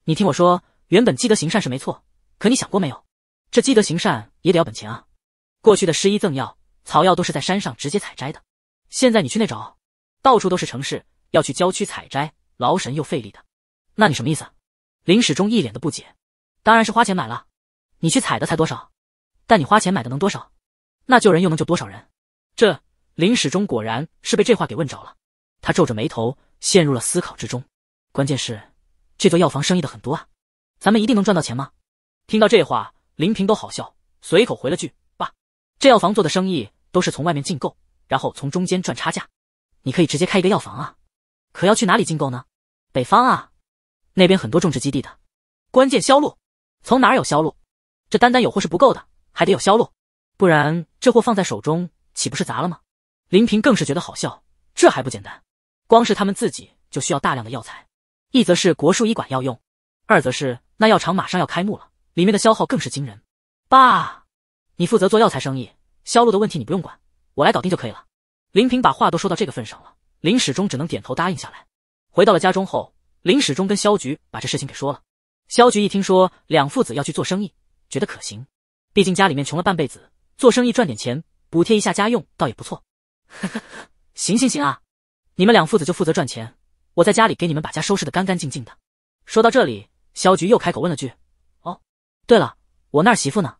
你听我说，原本积德行善是没错，可你想过没有？这积德行善也得要本钱啊。过去的施医赠药草药都是在山上直接采摘的，现在你去那找，到处都是城市，要去郊区采摘。”劳神又费力的，那你什么意思？林始终一脸的不解。当然是花钱买了。你去采的才多少？但你花钱买的能多少？那救人又能救多少人？这林始终果然是被这话给问着了。他皱着眉头陷入了思考之中。关键是，这座药房生意的很多啊，咱们一定能赚到钱吗？听到这话，林平都好笑，随口回了句：“爸，这药房做的生意都是从外面进购，然后从中间赚差价。你可以直接开一个药房啊，可要去哪里进购呢？”北方啊，那边很多种植基地的，关键销路从哪儿有销路？这单单有货是不够的，还得有销路，不然这货放在手中岂不是砸了吗？林平更是觉得好笑，这还不简单？光是他们自己就需要大量的药材，一则是国术医馆要用，二则是那药厂马上要开幕了，里面的消耗更是惊人。爸，你负责做药材生意，销路的问题你不用管，我来搞定就可以了。林平把话都说到这个份上了，林始终只能点头答应下来。回到了家中后，林始终跟萧菊把这事情给说了。萧菊一听说两父子要去做生意，觉得可行，毕竟家里面穷了半辈子，做生意赚点钱补贴一下家用倒也不错。呵呵呵，行行行啊，你们两父子就负责赚钱，我在家里给你们把家收拾的干干净净的。说到这里，萧菊又开口问了句：“哦，对了，我那儿媳妇呢？”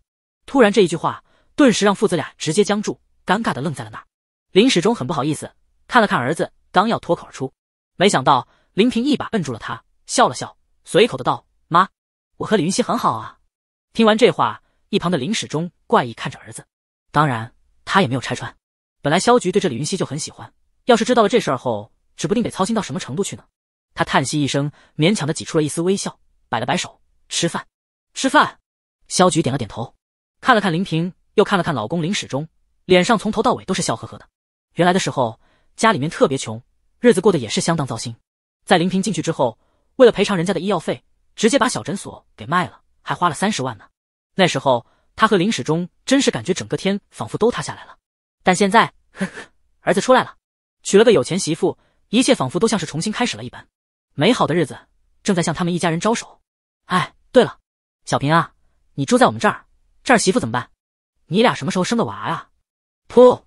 突然这一句话，顿时让父子俩直接僵住，尴尬的愣在了那儿。林始终很不好意思，看了看儿子，刚要脱口而出。没想到林平一把摁住了他，笑了笑，随口的道：“妈，我和李云熙很好啊。”听完这话，一旁的林始终怪异看着儿子，当然他也没有拆穿。本来萧菊对这李云熙就很喜欢，要是知道了这事儿后，指不定得操心到什么程度去呢。他叹息一声，勉强的挤出了一丝微笑，摆了摆手：“吃饭，吃饭。”萧菊点了点头，看了看林平，又看了看老公林始终，脸上从头到尾都是笑呵呵的。原来的时候，家里面特别穷。日子过得也是相当糟心，在林平进去之后，为了赔偿人家的医药费，直接把小诊所给卖了，还花了三十万呢。那时候他和林始终真是感觉整个天仿佛都塌下来了。但现在，呵呵，儿子出来了，娶了个有钱媳妇，一切仿佛都像是重新开始了一般，美好的日子正在向他们一家人招手。哎，对了，小平啊，你住在我们这儿，这儿媳妇怎么办？你俩什么时候生的娃啊？噗，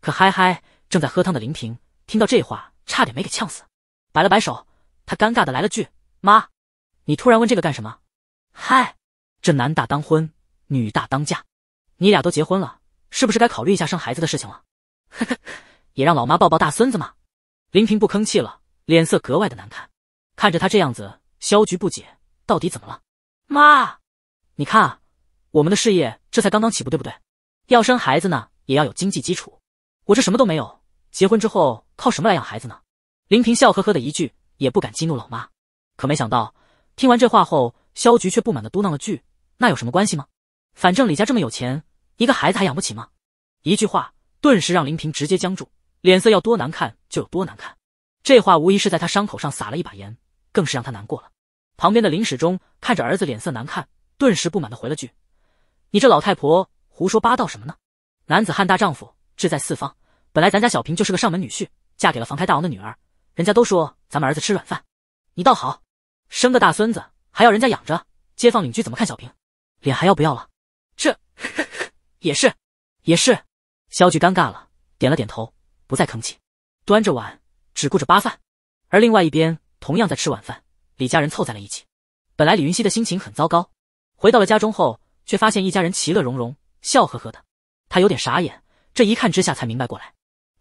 可嗨嗨，正在喝汤的林平听到这话。差点没给呛死，摆了摆手，他尴尬的来了句：“妈，你突然问这个干什么？”“嗨，这男大当婚，女大当嫁，你俩都结婚了，是不是该考虑一下生孩子的事情了？”“呵呵，也让老妈抱抱大孙子嘛。”林平不吭气了，脸色格外的难看。看着他这样子，肖菊不解：“到底怎么了？妈，你看，啊，我们的事业这才刚刚起步，对不对？要生孩子呢，也要有经济基础，我这什么都没有。”结婚之后靠什么来养孩子呢？林平笑呵呵的一句，也不敢激怒老妈。可没想到，听完这话后，肖菊却不满的嘟囔了句：“那有什么关系吗？反正李家这么有钱，一个孩子还养不起吗？”一句话顿时让林平直接僵住，脸色要多难看就有多难看。这话无疑是在他伤口上撒了一把盐，更是让他难过了。旁边的林始终看着儿子脸色难看，顿时不满的回了句：“你这老太婆胡说八道什么呢？男子汉大丈夫，志在四方。”本来咱家小平就是个上门女婿，嫁给了房开大王的女儿，人家都说咱们儿子吃软饭，你倒好，生个大孙子还要人家养着，街坊邻居怎么看小平，脸还要不要了？这，也是，也是。肖局尴尬了，点了点头，不再吭气，端着碗只顾着扒饭。而另外一边，同样在吃晚饭，李家人凑在了一起。本来李云熙的心情很糟糕，回到了家中后，却发现一家人其乐融融，笑呵呵的，他有点傻眼，这一看之下才明白过来。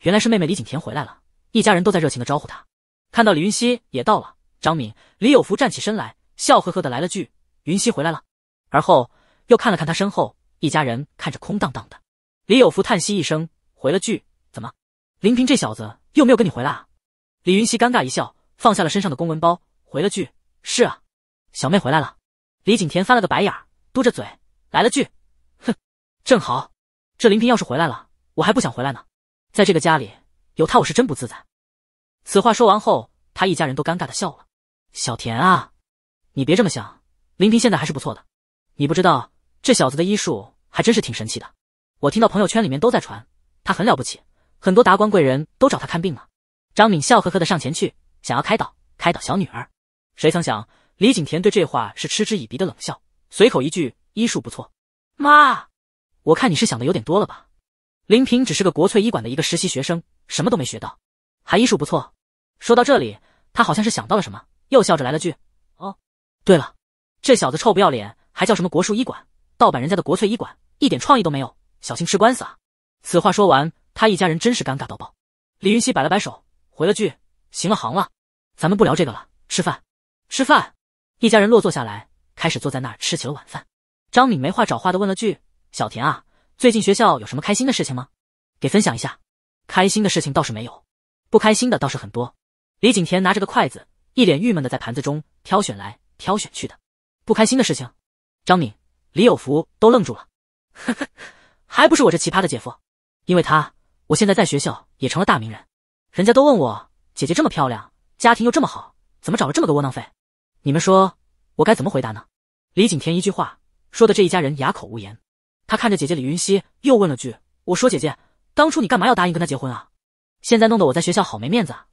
原来是妹妹李景甜回来了，一家人都在热情的招呼她。看到李云熙也到了，张敏、李有福站起身来，笑呵呵的来了句：“云熙回来了。”而后又看了看他身后，一家人看着空荡荡的，李有福叹息一声，回了句：“怎么，林平这小子又没有跟你回来啊？”李云熙尴尬一笑，放下了身上的公文包，回了句：“是啊，小妹回来了。”李景甜翻了个白眼，嘟着嘴来了句：“哼，正好，这林平要是回来了，我还不想回来呢。”在这个家里有他，我是真不自在。此话说完后，他一家人都尴尬的笑了。小田啊，你别这么想，林平现在还是不错的。你不知道这小子的医术还真是挺神奇的。我听到朋友圈里面都在传，他很了不起，很多达官贵人都找他看病呢。张敏笑呵呵的上前去，想要开导开导小女儿。谁曾想李景田对这话是嗤之以鼻的冷笑，随口一句医术不错。妈，我看你是想的有点多了吧。林平只是个国粹医馆的一个实习学生，什么都没学到，还医术不错。说到这里，他好像是想到了什么，又笑着来了句：“哦，对了，这小子臭不要脸，还叫什么国术医馆？盗版人家的国粹医馆，一点创意都没有，小心吃官司啊！”此话说完，他一家人真是尴尬到爆。李云熙摆了摆手，回了句：“行了，行了，咱们不聊这个了，吃饭，吃饭。”一家人落座下来，开始坐在那儿吃起了晚饭。张敏没话找话的问了句：“小田啊？”最近学校有什么开心的事情吗？给分享一下。开心的事情倒是没有，不开心的倒是很多。李景田拿着个筷子，一脸郁闷的在盘子中挑选来挑选去的。不开心的事情，张敏、李有福都愣住了。呵呵，还不是我这奇葩的姐夫？因为他，我现在在学校也成了大名人，人家都问我，姐姐这么漂亮，家庭又这么好，怎么找了这么个窝囊废？你们说我该怎么回答呢？李景田一句话说的这一家人哑口无言。他看着姐姐李云熙，又问了句：“我说姐姐，当初你干嘛要答应跟他结婚啊？现在弄得我在学校好没面子啊！”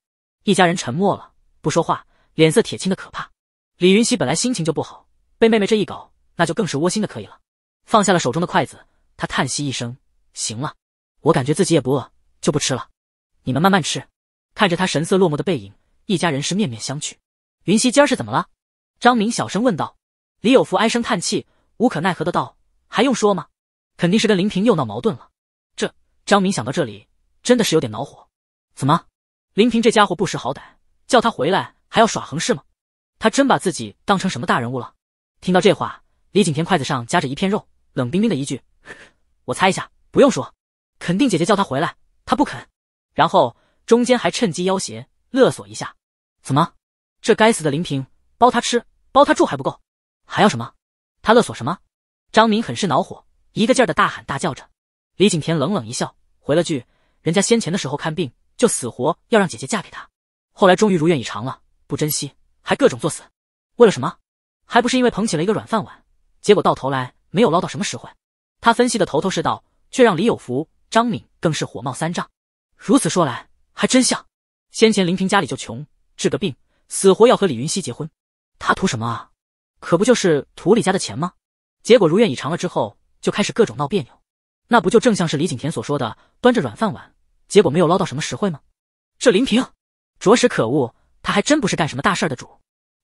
一家人沉默了，不说话，脸色铁青的可怕。李云熙本来心情就不好，被妹妹这一搞，那就更是窝心的可以了。放下了手中的筷子，他叹息一声：“行了，我感觉自己也不饿，就不吃了。你们慢慢吃。”看着他神色落寞的背影，一家人是面面相觑。云熙今儿是怎么了？张明小声问道。李有福唉声叹气，无可奈何的道：“还用说吗？”肯定是跟林平又闹矛盾了，这张明想到这里，真的是有点恼火。怎么，林平这家伙不识好歹，叫他回来还要耍横是吗？他真把自己当成什么大人物了？听到这话，李景田筷子上夹着一片肉，冷冰冰的一句：“ 我猜一下，不用说，肯定姐姐叫他回来，他不肯，然后中间还趁机要挟勒索一下。怎么，这该死的林平，包他吃包他住还不够，还要什么？他勒索什么？”张明很是恼火。一个劲儿的大喊大叫着，李景田冷冷一笑，回了句：“人家先前的时候看病，就死活要让姐姐嫁给他，后来终于如愿以偿了，不珍惜还各种作死，为了什么？还不是因为捧起了一个软饭碗？结果到头来没有捞到什么实惠。”他分析的头头是道，却让李有福、张敏更是火冒三丈。如此说来，还真像先前林平家里就穷，治个病死活要和李云熙结婚，他图什么啊？可不就是图李家的钱吗？结果如愿以偿了之后。就开始各种闹别扭，那不就正像是李景田所说的，端着软饭碗，结果没有捞到什么实惠吗？这林平，着实可恶，他还真不是干什么大事儿的主。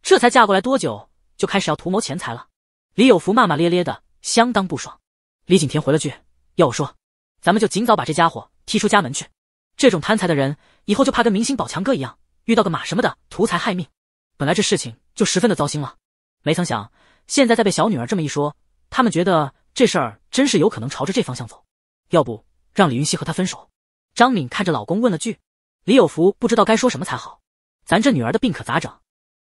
这才嫁过来多久，就开始要图谋钱财了。李有福骂骂咧咧的，相当不爽。李景田回了句：“要我说，咱们就尽早把这家伙踢出家门去。这种贪财的人，以后就怕跟明星宝强哥一样，遇到个马什么的，图财害命。本来这事情就十分的糟心了，没曾想现在再被小女儿这么一说，他们觉得。”这事儿真是有可能朝着这方向走，要不让李云熙和他分手？张敏看着老公问了句：“李有福，不知道该说什么才好。咱这女儿的病可咋整？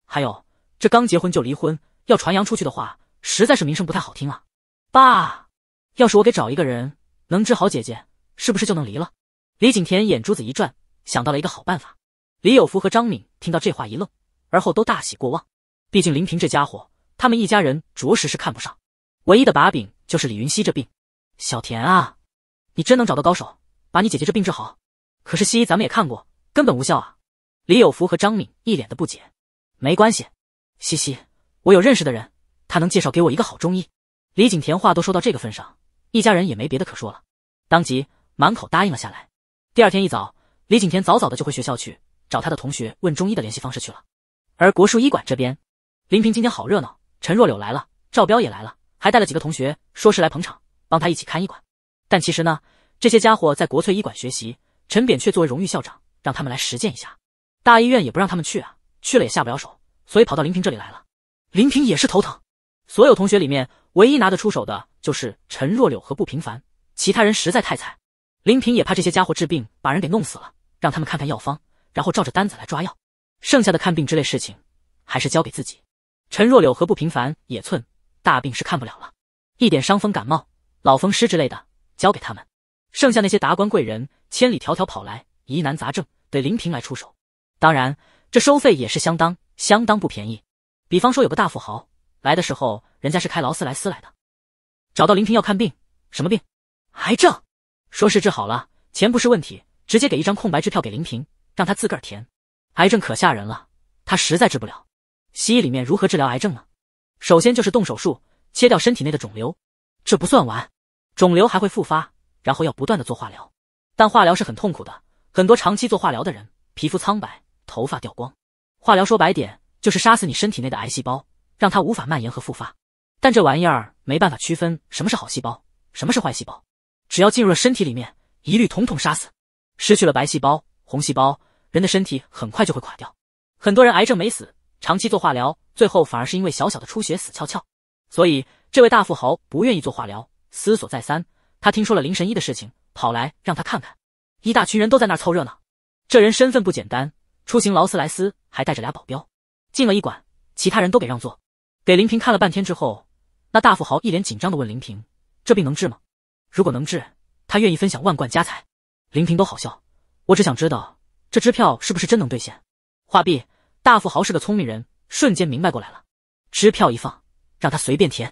还有这刚结婚就离婚，要传扬出去的话，实在是名声不太好听啊。”爸，要是我给找一个人能治好姐姐，是不是就能离了？李景田眼珠子一转，想到了一个好办法。李有福和张敏听到这话一愣，而后都大喜过望。毕竟林平这家伙，他们一家人着实是看不上。唯一的把柄就是李云熙这病，小田啊，你真能找到高手把你姐姐这病治好？可是西医咱们也看过，根本无效啊！李有福和张敏一脸的不解。没关系，西西，我有认识的人，他能介绍给我一个好中医。李景田话都说到这个份上，一家人也没别的可说了，当即满口答应了下来。第二天一早，李景田早早的就回学校去找他的同学问中医的联系方式去了。而国术医馆这边，林平今天好热闹，陈若柳来了，赵彪也来了。还带了几个同学，说是来捧场，帮他一起看医馆。但其实呢，这些家伙在国粹医馆学习，陈扁鹊作为荣誉校长，让他们来实践一下。大医院也不让他们去啊，去了也下不了手，所以跑到林平这里来了。林平也是头疼，所有同学里面唯一拿得出手的就是陈若柳和不平凡，其他人实在太菜。林平也怕这些家伙治病把人给弄死了，让他们看看药方，然后照着单子来抓药。剩下的看病之类事情，还是交给自己。陈若柳和不平凡也寸。大病是看不了了，一点伤风感冒、老风湿之类的交给他们，剩下那些达官贵人千里迢迢跑来，疑难杂症得林平来出手。当然，这收费也是相当相当不便宜。比方说有个大富豪来的时候，人家是开劳斯莱斯来的，找到林平要看病，什么病？癌症。说是治好了，钱不是问题，直接给一张空白支票给林平，让他自个儿填。癌症可吓人了，他实在治不了。西医里面如何治疗癌症呢？首先就是动手术，切掉身体内的肿瘤，这不算完，肿瘤还会复发，然后要不断的做化疗，但化疗是很痛苦的，很多长期做化疗的人皮肤苍白，头发掉光。化疗说白点就是杀死你身体内的癌细胞，让它无法蔓延和复发，但这玩意儿没办法区分什么是好细胞，什么是坏细胞，只要进入了身体里面，一律统统杀死。失去了白细胞、红细胞，人的身体很快就会垮掉，很多人癌症没死。长期做化疗，最后反而是因为小小的出血死翘翘。所以这位大富豪不愿意做化疗。思索再三，他听说了林神医的事情，跑来让他看看。一大群人都在那儿凑热闹。这人身份不简单，出行劳斯莱斯，还带着俩保镖。进了医馆，其他人都给让座。给林平看了半天之后，那大富豪一脸紧张的问林平：“这病能治吗？如果能治，他愿意分享万贯家财。”林平都好笑。我只想知道这支票是不是真能兑现。话毕，大富豪是个聪明人，瞬间明白过来了。支票一放，让他随便填。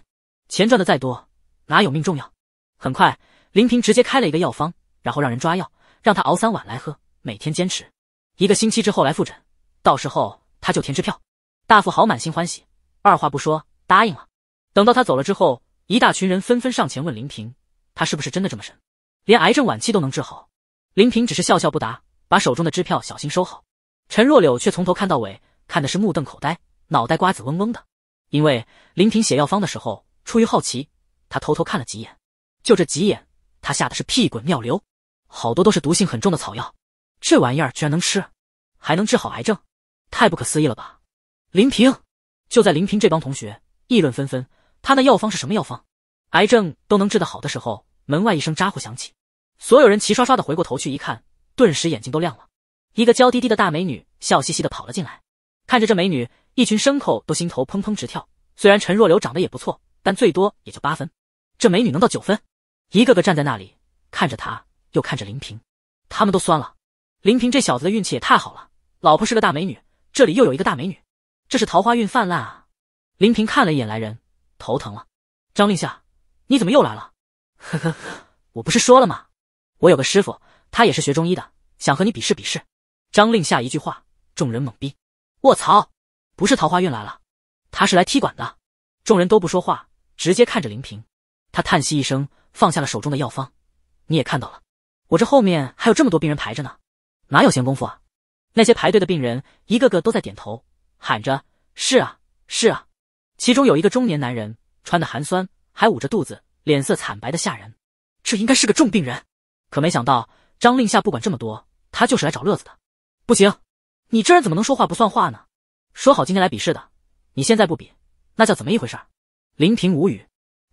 钱赚的再多，哪有命重要？很快，林平直接开了一个药方，然后让人抓药，让他熬三碗来喝，每天坚持。一个星期之后来复诊，到时候他就填支票。大富豪满心欢喜，二话不说答应了。等到他走了之后，一大群人纷纷上前问林平，他是不是真的这么神，连癌症晚期都能治好？林平只是笑笑不答，把手中的支票小心收好。陈若柳却从头看到尾。看的是目瞪口呆，脑袋瓜子嗡嗡的，因为林平写药方的时候，出于好奇，他偷偷看了几眼，就这几眼，他吓得是屁滚尿流，好多都是毒性很重的草药，这玩意儿居然能吃，还能治好癌症，太不可思议了吧！林平，就在林平这帮同学议论纷纷，他那药方是什么药方，癌症都能治得好的时候，门外一声咋呼响起，所有人齐刷刷的回过头去一看，顿时眼睛都亮了，一个娇滴滴的大美女笑嘻嘻的跑了进来。看着这美女，一群牲口都心头砰砰直跳。虽然陈若流长得也不错，但最多也就八分，这美女能到九分？一个个站在那里看着他，又看着林平，他们都酸了。林平这小子的运气也太好了，老婆是个大美女，这里又有一个大美女，这是桃花运泛滥啊！林平看了一眼来人，头疼了。张令夏，你怎么又来了？呵呵呵，我不是说了吗？我有个师傅，他也是学中医的，想和你比试比试。张令下一句话，众人懵逼。我操，不是桃花运来了，他是来踢馆的。众人都不说话，直接看着林平。他叹息一声，放下了手中的药方。你也看到了，我这后面还有这么多病人排着呢，哪有闲工夫啊？那些排队的病人一个个都在点头，喊着“是啊，是啊”。其中有一个中年男人，穿的寒酸，还捂着肚子，脸色惨白的吓人。这应该是个重病人。可没想到，张令夏不管这么多，他就是来找乐子的。不行。你这人怎么能说话不算话呢？说好今天来比试的，你现在不比，那叫怎么一回事？林平无语。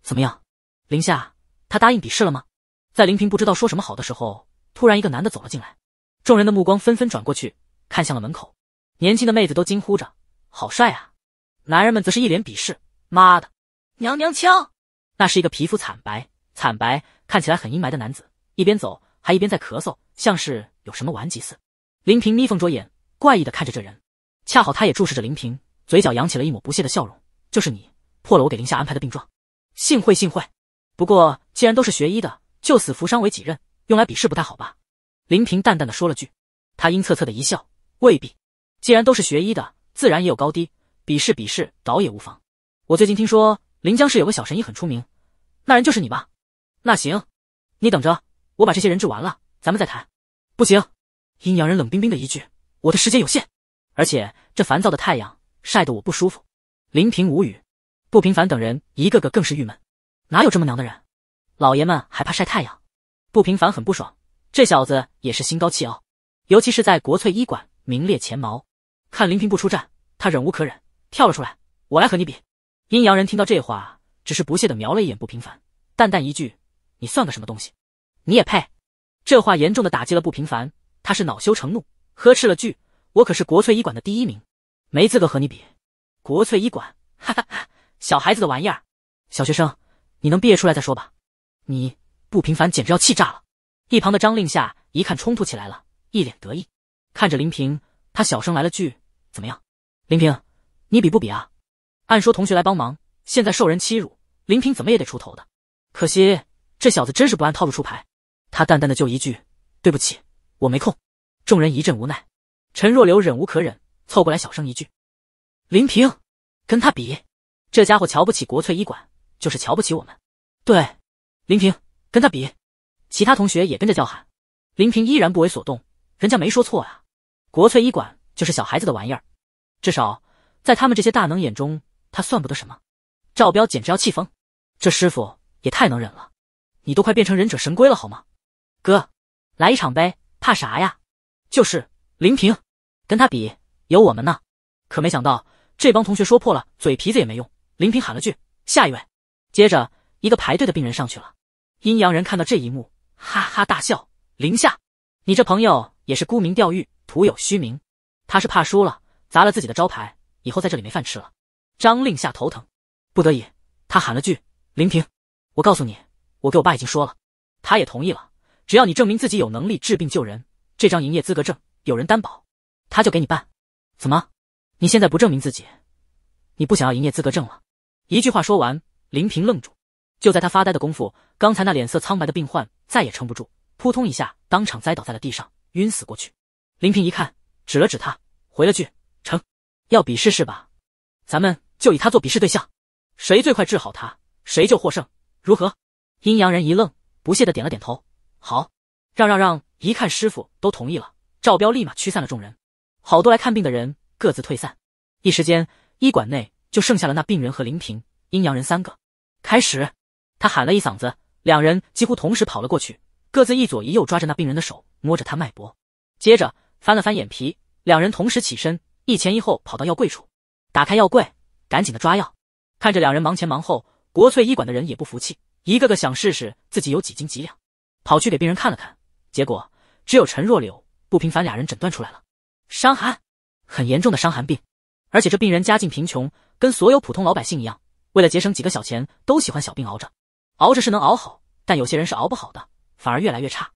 怎么样，林夏，他答应比试了吗？在林平不知道说什么好的时候，突然一个男的走了进来，众人的目光纷纷转过去，看向了门口。年轻的妹子都惊呼着：“好帅啊！”男人们则是一脸鄙视：“妈的，娘娘腔！”那是一个皮肤惨白、惨白，看起来很阴霾的男子，一边走还一边在咳嗽，像是有什么顽疾似。林平眯缝着眼。怪异的看着这人，恰好他也注视着林平，嘴角扬起了一抹不屑的笑容。就是你破了我给林夏安排的病状，幸会幸会。不过既然都是学医的，救死扶伤为己任，用来比试不太好吧？林平淡淡的说了句，他阴恻恻的一笑，未必。既然都是学医的，自然也有高低，比试比试倒也无妨。我最近听说临江市有个小神医很出名，那人就是你吧？那行，你等着，我把这些人治完了，咱们再谈。不行，阴阳人冷冰冰的一句。我的时间有限，而且这烦躁的太阳晒得我不舒服。林平无语，不平凡等人一个个更是郁闷，哪有这么娘的人？老爷们还怕晒太阳？不平凡很不爽，这小子也是心高气傲，尤其是在国粹医馆名列前茅。看林平不出战，他忍无可忍，跳了出来：“我来和你比！”阴阳人听到这话，只是不屑的瞄了一眼不平凡，淡淡一句：“你算个什么东西？你也配？”这话严重的打击了不平凡，他是恼羞成怒。呵斥了句：“我可是国粹医馆的第一名，没资格和你比。”国粹医馆，哈哈哈，小孩子的玩意儿，小学生，你能毕业出来再说吧。你不平凡简直要气炸了。一旁的张令夏一看冲突起来了，一脸得意，看着林平，他小声来了句：“怎么样，林平，你比不比啊？”按说同学来帮忙，现在受人欺辱，林平怎么也得出头的。可惜这小子真是不按套路出牌，他淡淡的就一句：“对不起，我没空。”众人一阵无奈，陈若流忍无可忍，凑过来小声一句：“林平，跟他比，这家伙瞧不起国粹医馆，就是瞧不起我们。”“对，林平，跟他比。”其他同学也跟着叫喊。林平依然不为所动，人家没说错呀，国粹医馆就是小孩子的玩意儿，至少在他们这些大能眼中，他算不得什么。赵彪简直要气疯，这师傅也太能忍了，你都快变成忍者神龟了好吗？哥，来一场呗，怕啥呀？就是林平，跟他比有我们呢。可没想到这帮同学说破了嘴皮子也没用。林平喊了句“下一位”，接着一个排队的病人上去了。阴阳人看到这一幕，哈哈大笑。林夏，你这朋友也是沽名钓誉，徒有虚名。他是怕输了，砸了自己的招牌，以后在这里没饭吃了。张令夏头疼，不得已他喊了句：“林平，我告诉你，我给我爸已经说了，他也同意了，只要你证明自己有能力治病救人。”这张营业资格证有人担保，他就给你办。怎么？你现在不证明自己，你不想要营业资格证了？一句话说完，林平愣住。就在他发呆的功夫，刚才那脸色苍白的病患再也撑不住，扑通一下，当场栽倒在了地上，晕死过去。林平一看，指了指他，回了句：“成，要比试是吧？咱们就以他做比试对象，谁最快治好他，谁就获胜，如何？”阴阳人一愣，不屑的点了点头：“好，让让让。”一看师傅都同意了，赵彪立马驱散了众人。好多来看病的人各自退散，一时间医馆内就剩下了那病人和林平、阴阳人三个。开始，他喊了一嗓子，两人几乎同时跑了过去，各自一左一右抓着那病人的手，摸着他脉搏。接着翻了翻眼皮，两人同时起身，一前一后跑到药柜处，打开药柜，赶紧的抓药。看着两人忙前忙后，国粹医馆的人也不服气，一个个想试试自己有几斤几两，跑去给病人看了看。结果只有陈若柳、不平凡俩人诊断出来了，伤寒，很严重的伤寒病。而且这病人家境贫穷，跟所有普通老百姓一样，为了节省几个小钱，都喜欢小病熬着。熬着是能熬好，但有些人是熬不好的，反而越来越差。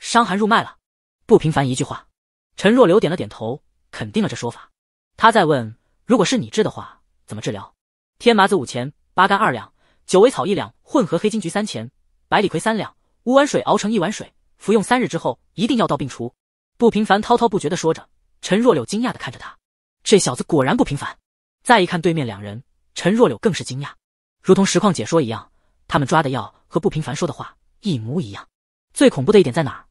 伤寒入脉了。不平凡一句话，陈若柳点了点头，肯定了这说法。他再问，如果是你治的话，怎么治疗？天麻子五钱，八干二两，九尾草一两，混合黑金桔三钱，百里葵三两，五碗水熬成一碗水。服用三日之后，一定药到病除。不平凡滔滔不绝的说着，陈若柳惊讶的看着他，这小子果然不平凡。再一看对面两人，陈若柳更是惊讶，如同实况解说一样，他们抓的药和不平凡说的话一模一样。最恐怖的一点在哪？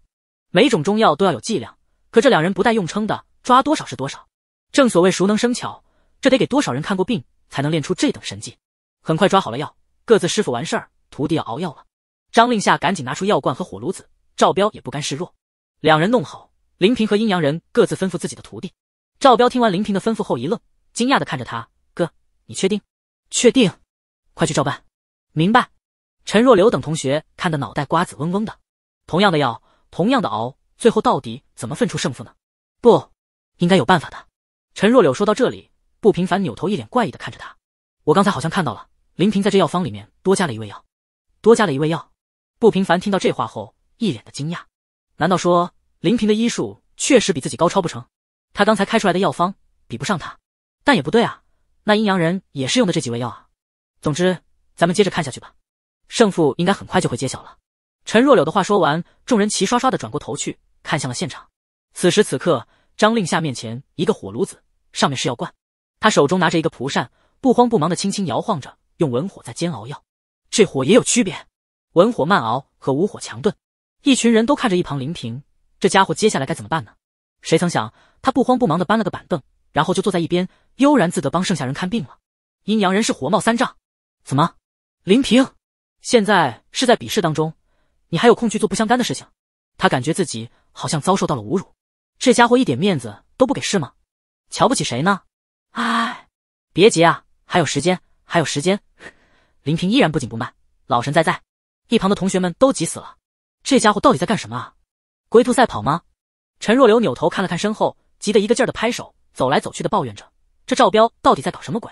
每种中药都要有剂量，可这两人不带用称的，抓多少是多少。正所谓熟能生巧，这得给多少人看过病才能练出这等神技？很快抓好了药，各自师傅完事儿，徒弟要熬药了。张令夏赶紧拿出药罐和火炉子。赵彪也不甘示弱，两人弄好，林平和阴阳人各自吩咐自己的徒弟。赵彪听完林平的吩咐后一愣，惊讶的看着他：“哥，你确定？确定？快去照办。”“明白。”陈若柳等同学看的脑袋瓜子嗡嗡的，同样的药，同样的熬，最后到底怎么分出胜负呢？不，应该有办法的。陈若柳说到这里，不平凡扭头一脸怪异的看着他：“我刚才好像看到了林平在这药方里面多加了一味药，多加了一味药。”不平凡听到这话后。一脸的惊讶，难道说林平的医术确实比自己高超不成？他刚才开出来的药方比不上他，但也不对啊，那阴阳人也是用的这几味药啊。总之，咱们接着看下去吧，胜负应该很快就会揭晓了。陈若柳的话说完，众人齐刷刷的转过头去，看向了现场。此时此刻，张令下面前一个火炉子，上面是药罐，他手中拿着一个蒲扇，不慌不忙的轻轻摇晃着，用文火在煎熬药。这火也有区别，文火慢熬和武火强炖。一群人都看着一旁林平这家伙，接下来该怎么办呢？谁曾想他不慌不忙的搬了个板凳，然后就坐在一边，悠然自得帮剩下人看病了。阴阳人是火冒三丈，怎么？林平现在是在比试当中，你还有空去做不相干的事情？他感觉自己好像遭受到了侮辱，这家伙一点面子都不给是吗？瞧不起谁呢？哎，别急啊，还有时间，还有时间。林平依然不紧不慢，老神在在。一旁的同学们都急死了。这家伙到底在干什么？龟兔赛跑吗？陈若流扭头看了看身后，急得一个劲儿的拍手，走来走去的抱怨着：“这赵彪到底在搞什么鬼？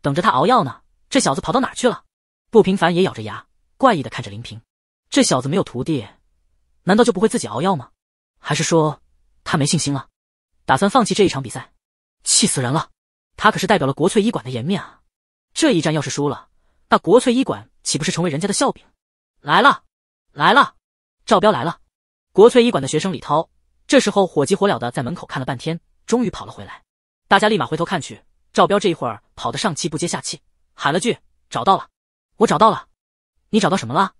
等着他熬药呢，这小子跑到哪去了？”不平凡也咬着牙，怪异的看着林平：“这小子没有徒弟，难道就不会自己熬药吗？还是说他没信心了，打算放弃这一场比赛？气死人了！他可是代表了国粹医馆的颜面啊！这一战要是输了，那国粹医馆岂不是成为人家的笑柄？来了，来了！”赵彪来了，国粹医馆的学生李涛这时候火急火燎的在门口看了半天，终于跑了回来。大家立马回头看去，赵彪这一会儿跑得上气不接下气，喊了句：“找到了，我找到了。”你找到什么了？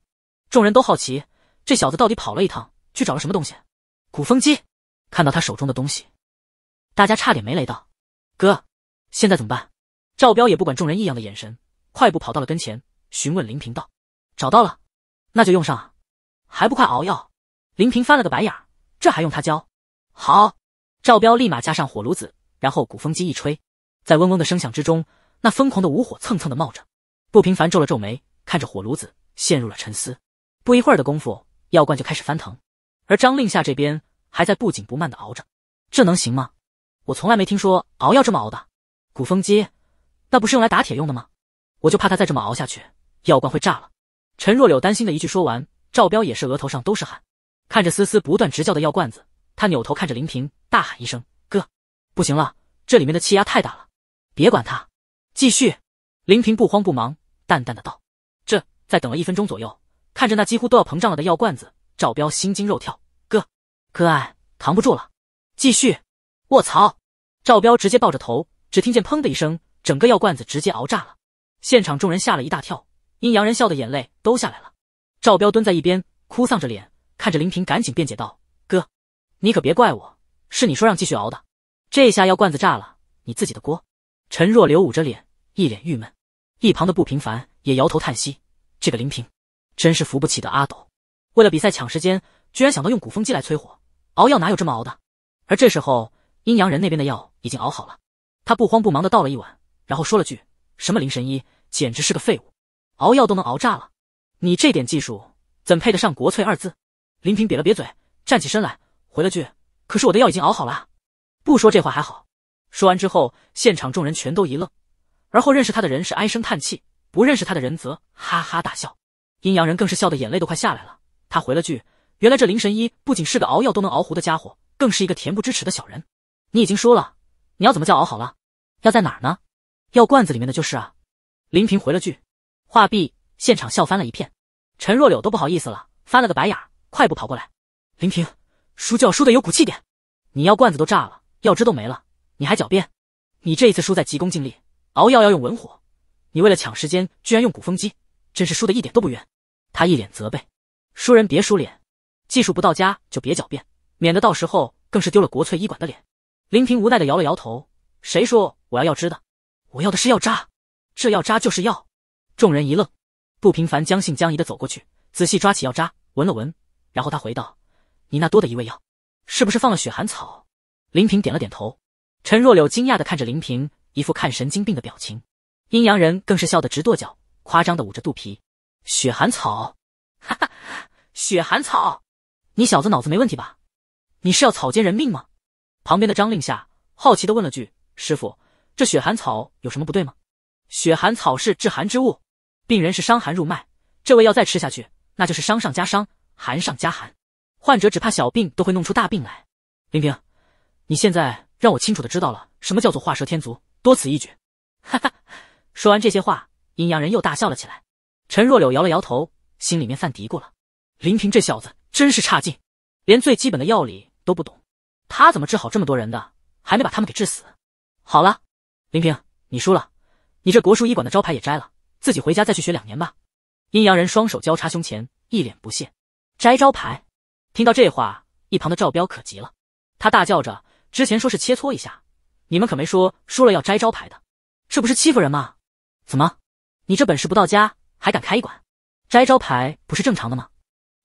众人都好奇，这小子到底跑了一趟去找了什么东西？鼓风机。看到他手中的东西，大家差点没雷到。哥，现在怎么办？赵彪也不管众人异样的眼神，快步跑到了跟前，询问林平道：“找到了，那就用上。”还不快熬药！林平翻了个白眼，这还用他教？好，赵彪立马架上火炉子，然后鼓风机一吹，在嗡嗡的声响之中，那疯狂的武火蹭蹭的冒着。不平凡皱了皱眉，看着火炉子，陷入了沉思。不一会儿的功夫，药罐就开始翻腾，而张令夏这边还在不紧不慢的熬着，这能行吗？我从来没听说熬药这么熬的，鼓风机，那不是用来打铁用的吗？我就怕他再这么熬下去，药罐会炸了。陈若柳担心的一句说完。赵彪也是额头上都是汗，看着思思不断直叫的药罐子，他扭头看着林平，大喊一声：“哥，不行了，这里面的气压太大了，别管他，继续。”林平不慌不忙，淡淡的道：“这……”再等了一分钟左右，看着那几乎都要膨胀了的药罐子，赵彪心惊肉跳：“哥，哥哎，扛不住了，继续！”卧槽！赵彪直接抱着头，只听见砰的一声，整个药罐子直接熬炸了，现场众人吓了一大跳，阴阳人笑的眼泪都下来了。赵彪蹲在一边，哭丧着脸看着林平，赶紧辩解道：“哥，你可别怪我，是你说让继续熬的。这下要罐子炸了，你自己的锅。”陈若流捂着脸，一脸郁闷。一旁的不平凡也摇头叹息：“这个林平真是扶不起的阿斗，为了比赛抢时间，居然想到用鼓风机来催火熬药，哪有这么熬的？”而这时候，阴阳人那边的药已经熬好了，他不慌不忙的倒了一碗，然后说了句：“什么林神医，简直是个废物，熬药都能熬炸了。”你这点技术怎配得上“国粹”二字？林平瘪了瘪嘴，站起身来，回了句：“可是我的药已经熬好了。”不说这话还好。说完之后，现场众人全都一愣，而后认识他的人是唉声叹气，不认识他的人则哈哈大笑，阴阳人更是笑得眼泪都快下来了。他回了句：“原来这林神医不仅是个熬药都能熬糊的家伙，更是一个恬不知耻的小人。”你已经说了，你要怎么叫熬好了？要在哪儿呢？药罐子里面的就是啊。林平回了句，画壁。现场笑翻了一片，陈若柳都不好意思了，翻了个白眼，快步跑过来。林平，输就要输的有骨气点，你药罐子都炸了，药汁都没了，你还狡辩？你这一次输在急功近利，熬药要用文火，你为了抢时间，居然用鼓风机，真是输的一点都不冤。他一脸责备，输人别输脸，技术不到家就别狡辩，免得到时候更是丢了国粹医馆的脸。林平无奈的摇了摇头，谁说我要药汁的？我要的是药渣，这药渣就是药。众人一愣。不平凡将信将疑的走过去，仔细抓起药渣闻了闻，然后他回道：“你那多的一味药，是不是放了雪寒草？”林平点了点头。陈若柳惊讶的看着林平，一副看神经病的表情。阴阳人更是笑得直跺脚，夸张的捂着肚皮。雪寒草，哈哈，雪寒草，你小子脑子没问题吧？你是要草菅人命吗？旁边的张令下好奇的问了句：“师傅，这雪寒草有什么不对吗？”雪寒草是致寒之物。病人是伤寒入脉，这味药再吃下去，那就是伤上加伤，寒上加寒。患者只怕小病都会弄出大病来。林平，你现在让我清楚的知道了什么叫做画蛇添足，多此一举。哈哈，说完这些话，阴阳人又大笑了起来。陈若柳摇了摇头，心里面犯嘀咕了：林平这小子真是差劲，连最基本的药理都不懂，他怎么治好这么多人的，还没把他们给治死？好了，林平，你输了，你这国术医馆的招牌也摘了。自己回家再去学两年吧。阴阳人双手交叉胸前，一脸不屑。摘招牌？听到这话，一旁的赵彪可急了，他大叫着：“之前说是切磋一下，你们可没说输了要摘招牌的，这不是欺负人吗？怎么，你这本事不到家，还敢开馆？摘招牌不是正常的吗？”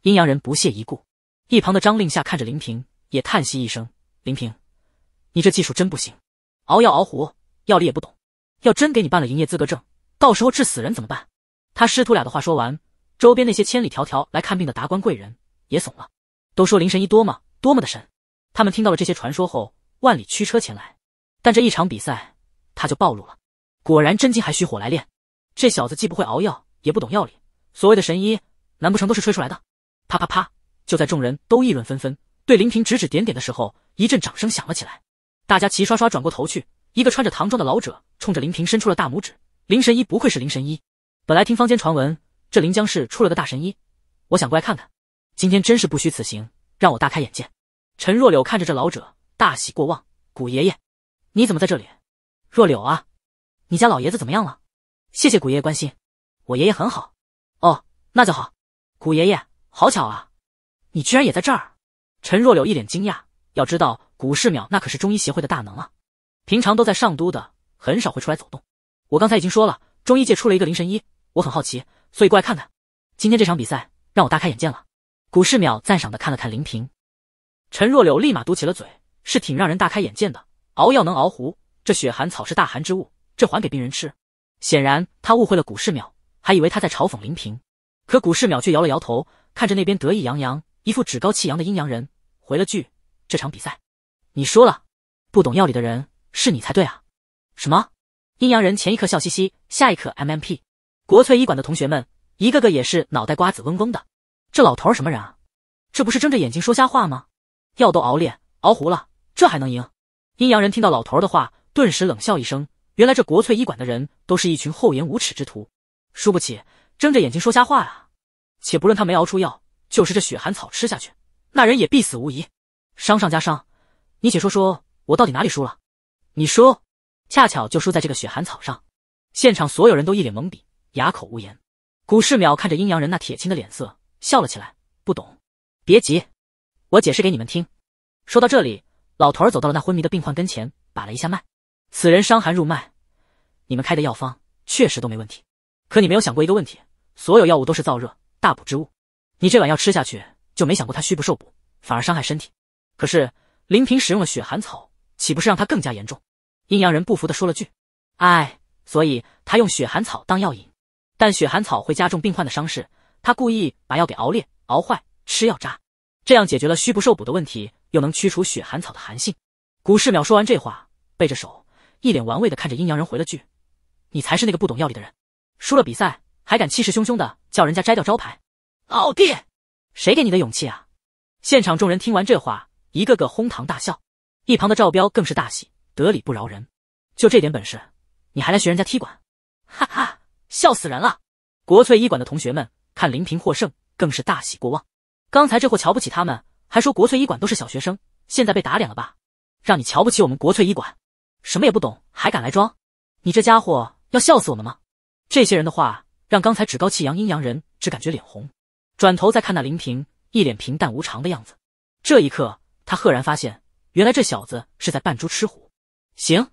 阴阳人不屑一顾。一旁的张令夏看着林平，也叹息一声：“林平，你这技术真不行，熬药熬糊，药理也不懂。要真给你办了营业资格证……”到时候治死人怎么办？他师徒俩的话说完，周边那些千里迢迢来看病的达官贵人也怂了。都说林神医多么多么的神，他们听到了这些传说后，万里驱车前来。但这一场比赛，他就暴露了。果然真金还需火来炼，这小子既不会熬药，也不懂药理。所谓的神医，难不成都是吹出来的？啪啪啪！就在众人都议论纷纷，对林平指指点点的时候，一阵掌声响了起来。大家齐刷刷转过头去，一个穿着唐装的老者冲着林平伸出了大拇指。林神医不愧是林神医，本来听坊间传闻，这临江市出了个大神医，我想过来看看。今天真是不虚此行，让我大开眼界。陈若柳看着这老者，大喜过望：“古爷爷，你怎么在这里？”若柳啊，你家老爷子怎么样了？谢谢古爷爷关心，我爷爷很好。哦，那就好。古爷爷，好巧啊，你居然也在这儿！陈若柳一脸惊讶，要知道古世淼那可是中医协会的大能啊，平常都在上都的，很少会出来走动。我刚才已经说了，中医界出了一个林神医，我很好奇，所以过来看看。今天这场比赛让我大开眼界了。古世淼赞赏的看了看林平，陈若柳立马嘟起了嘴，是挺让人大开眼见的。熬药能熬糊，这雪寒草是大寒之物，这还给病人吃？显然他误会了古世淼，还以为他在嘲讽林平。可古世淼却摇了摇头，看着那边得意洋洋、一副趾高气扬的阴阳人，回了句：“这场比赛，你输了。不懂药理的人是你才对啊。”什么？阴阳人前一刻笑嘻嘻，下一刻 M M P 国粹医馆的同学们一个个也是脑袋瓜子嗡嗡的。这老头儿什么人啊？这不是睁着眼睛说瞎话吗？药都熬炼熬糊了，这还能赢？阴阳人听到老头儿的话，顿时冷笑一声。原来这国粹医馆的人都是一群厚颜无耻之徒，输不起，睁着眼睛说瞎话啊！且不论他没熬出药，就是这雪寒草吃下去，那人也必死无疑，伤上加伤。你且说说我到底哪里输了？你说。恰巧就输在这个雪寒草上，现场所有人都一脸懵逼，哑口无言。古世淼看着阴阳人那铁青的脸色，笑了起来。不懂？别急，我解释给你们听。说到这里，老头儿走到了那昏迷的病患跟前，把了一下脉。此人伤寒入脉，你们开的药方确实都没问题。可你没有想过一个问题：所有药物都是燥热大补之物，你这碗药吃下去，就没想过它虚不受补，反而伤害身体。可是林平使用了雪寒草，岂不是让他更加严重？阴阳人不服的说了句：“哎，所以他用雪寒草当药引，但雪寒草会加重病患的伤势。他故意把药给熬裂、熬坏，吃药渣，这样解决了虚不受补的问题，又能驱除雪寒草的寒性。”古世淼说完这话，背着手，一脸玩味的看着阴阳人，回了句：“你才是那个不懂药理的人，输了比赛还敢气势汹汹的叫人家摘掉招牌，老弟，谁给你的勇气啊？”现场众人听完这话，一个个哄堂大笑，一旁的赵彪更是大喜。得理不饶人，就这点本事，你还来学人家踢馆？哈哈，笑死人了！国粹医馆的同学们看林平获胜，更是大喜过望。刚才这货瞧不起他们，还说国粹医馆都是小学生，现在被打脸了吧？让你瞧不起我们国粹医馆，什么也不懂还敢来装？你这家伙要笑死我们吗？这些人的话让刚才趾高气扬阴阳人只感觉脸红，转头再看那林平一脸平淡无常的样子，这一刻他赫然发现，原来这小子是在扮猪吃虎。行，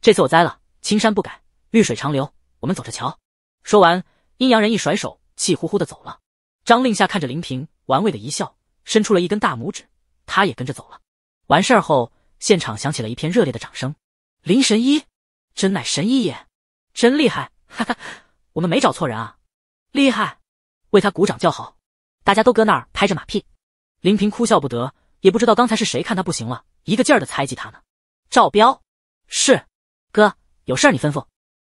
这次我栽了。青山不改，绿水长流，我们走着瞧。说完，阴阳人一甩手，气呼呼的走了。张令夏看着林平，玩味的一笑，伸出了一根大拇指，他也跟着走了。完事后，现场响起了一片热烈的掌声。林神医，真乃神医也，真厉害！哈哈，我们没找错人啊，厉害，为他鼓掌叫好。大家都搁那儿拍着马屁。林平哭笑不得，也不知道刚才是谁看他不行了，一个劲儿的猜忌他呢。赵彪。是，哥有事儿你吩咐，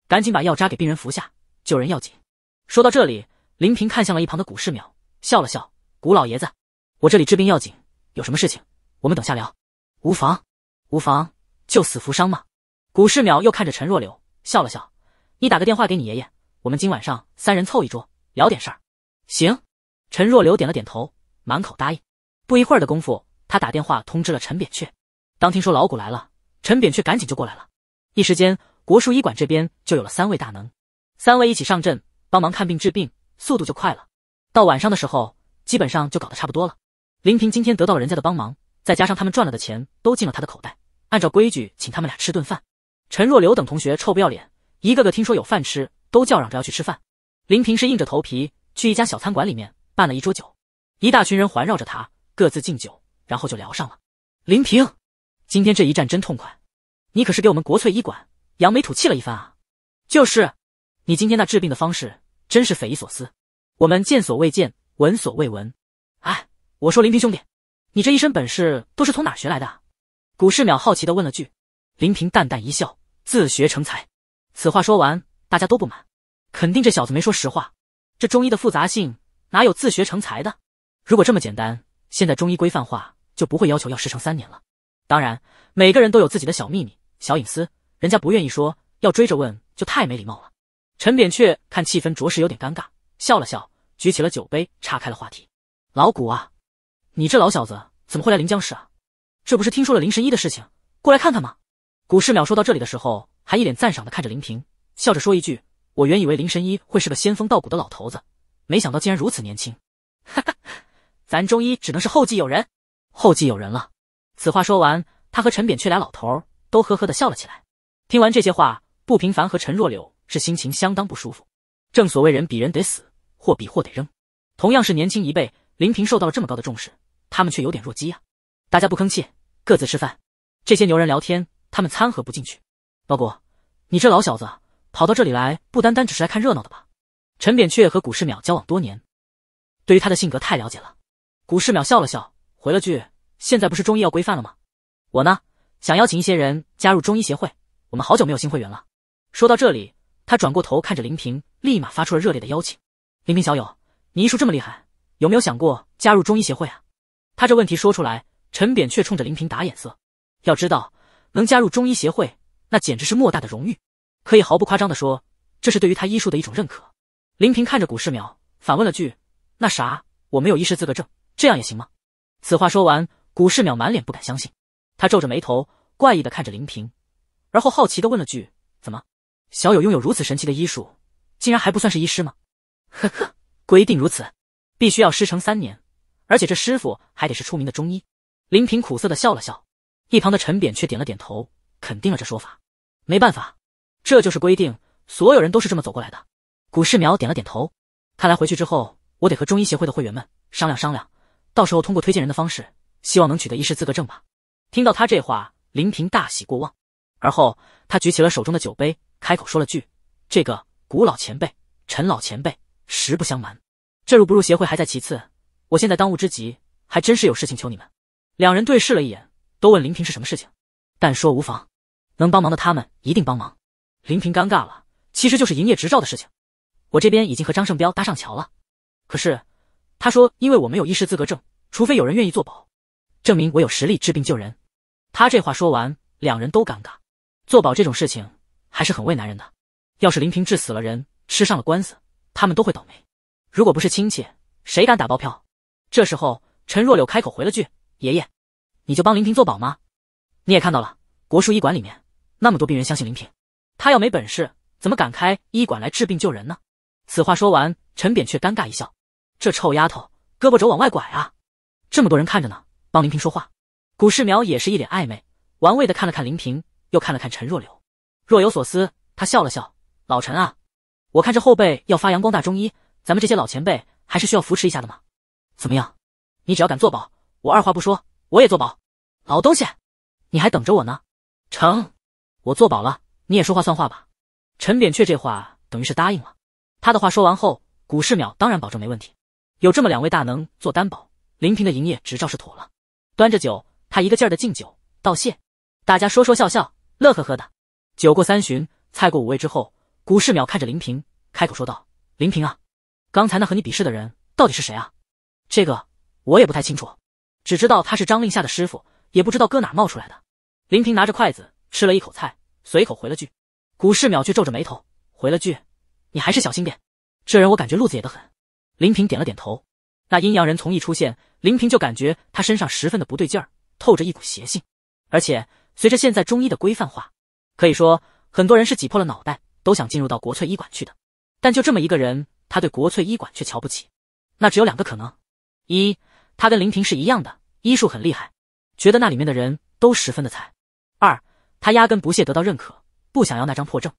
赶紧把药渣给病人服下，救人要紧。说到这里，林平看向了一旁的古世淼，笑了笑：“古老爷子，我这里治病要紧，有什么事情我们等下聊。无妨，无妨，救死扶伤嘛。”古世淼又看着陈若柳，笑了笑：“你打个电话给你爷爷，我们今晚上三人凑一桌聊点事儿。”行。陈若柳点了点头，满口答应。不一会儿的功夫，他打电话通知了陈扁鹊。当听说老古来了。陈扁鹊赶紧就过来了，一时间国术医馆这边就有了三位大能，三位一起上阵帮忙看病治病，速度就快了。到晚上的时候，基本上就搞得差不多了。林平今天得到了人家的帮忙，再加上他们赚了的钱都进了他的口袋，按照规矩请他们俩吃顿饭。陈若流等同学臭不要脸，一个个听说有饭吃，都叫嚷着要去吃饭。林平是硬着头皮去一家小餐馆里面办了一桌酒，一大群人环绕着他，各自敬酒，然后就聊上了。林平，今天这一战真痛快！你可是给我们国粹医馆扬眉吐气了一番啊！就是，你今天那治病的方式真是匪夷所思，我们见所未见，闻所未闻。哎，我说林平兄弟，你这一身本事都是从哪学来的？古世淼好奇地问了句。林平淡淡一笑，自学成才。此话说完，大家都不满，肯定这小子没说实话。这中医的复杂性哪有自学成才的？如果这么简单，现在中医规范化就不会要求要师承三年了。当然，每个人都有自己的小秘密。小隐私，人家不愿意说，要追着问就太没礼貌了。陈扁鹊看气氛着实有点尴尬，笑了笑，举起了酒杯，岔开了话题：“老谷啊，你这老小子怎么会来临江市啊？这不是听说了林神医的事情，过来看看吗？”古世淼说到这里的时候，还一脸赞赏的看着林平，笑着说一句：“我原以为林神医会是个仙风道骨的老头子，没想到竟然如此年轻。”哈哈，咱中医只能是后继有人，后继有人了。此话说完，他和陈扁鹊俩老头儿。都呵呵的笑了起来。听完这些话，不平凡和陈若柳是心情相当不舒服。正所谓人比人得死，货比货得扔。同样是年轻一辈，林平受到了这么高的重视，他们却有点弱鸡呀。大家不吭气，各自吃饭。这些牛人聊天，他们掺和不进去。老顾，你这老小子跑到这里来，不单单只是来看热闹的吧？陈扁鹊和古世淼交往多年，对于他的性格太了解了。古世淼笑了笑，回了句：“现在不是中医要规范了吗？我呢？”想邀请一些人加入中医协会，我们好久没有新会员了。说到这里，他转过头看着林平，立马发出了热烈的邀请：“林平小友，你医术这么厉害，有没有想过加入中医协会啊？”他这问题说出来，陈扁却冲着林平打眼色。要知道，能加入中医协会，那简直是莫大的荣誉，可以毫不夸张的说，这是对于他医术的一种认可。林平看着古世淼，反问了句：“那啥，我没有医师资格证，这样也行吗？”此话说完，古世淼满脸不敢相信。他皱着眉头，怪异的看着林平，而后好奇的问了句：“怎么，小友拥有如此神奇的医术，竟然还不算是医师吗？”“呵呵，规定如此，必须要师承三年，而且这师傅还得是出名的中医。”林平苦涩的笑了笑。一旁的陈扁却点了点头，肯定了这说法。没办法，这就是规定，所有人都是这么走过来的。古世苗点了点头，看来回去之后，我得和中医协会的会员们商量商量，到时候通过推荐人的方式，希望能取得医师资格证吧。听到他这话，林平大喜过望，而后他举起了手中的酒杯，开口说了句：“这个古老前辈，陈老前辈，实不相瞒，这入不入协会还在其次，我现在当务之急还真是有事情求你们。”两人对视了一眼，都问林平是什么事情，但说无妨，能帮忙的他们一定帮忙。林平尴尬了，其实就是营业执照的事情，我这边已经和张胜彪搭上桥了，可是他说因为我没有医师资格证，除非有人愿意做保。证明我有实力治病救人，他这话说完，两人都尴尬。做保这种事情还是很为男人的，要是林平治死了人，吃上了官司，他们都会倒霉。如果不是亲戚，谁敢打包票？这时候，陈若柳开口回了句：“爷爷，你就帮林平做保吗？你也看到了，国术医馆里面那么多病人相信林平，他要没本事，怎么敢开医馆来治病救人呢？”此话说完，陈扁却尴尬一笑：“这臭丫头，胳膊肘往外拐啊！这么多人看着呢。”帮林平说话，古世淼也是一脸暧昧，玩味的看了看林平，又看了看陈若柳，若有所思。他笑了笑：“老陈啊，我看这后辈要发扬光大中医，咱们这些老前辈还是需要扶持一下的嘛。怎么样？你只要敢做保，我二话不说我也做保。老东西，你还等着我呢？成，我做保了，你也说话算话吧。”陈扁鹊这话等于是答应了。他的话说完后，古世淼当然保证没问题。有这么两位大能做担保，林平的营业执照是妥了。端着酒，他一个劲儿的敬酒道谢，大家说说笑笑，乐呵呵的。酒过三巡，菜过五味之后，古世淼看着林平，开口说道：“林平啊，刚才那和你比试的人到底是谁啊？”“这个我也不太清楚，只知道他是张令下的师傅，也不知道搁哪冒出来的。”林平拿着筷子吃了一口菜，随口回了句。古世淼却皱着眉头回了句：“你还是小心点，这人我感觉路子野得很。”林平点了点头。那阴阳人从一出现。林平就感觉他身上十分的不对劲儿，透着一股邪性。而且随着现在中医的规范化，可以说很多人是挤破了脑袋都想进入到国粹医馆去的。但就这么一个人，他对国粹医馆却瞧不起。那只有两个可能：一，他跟林平是一样的，医术很厉害，觉得那里面的人都十分的菜；二，他压根不屑得到认可，不想要那张破证。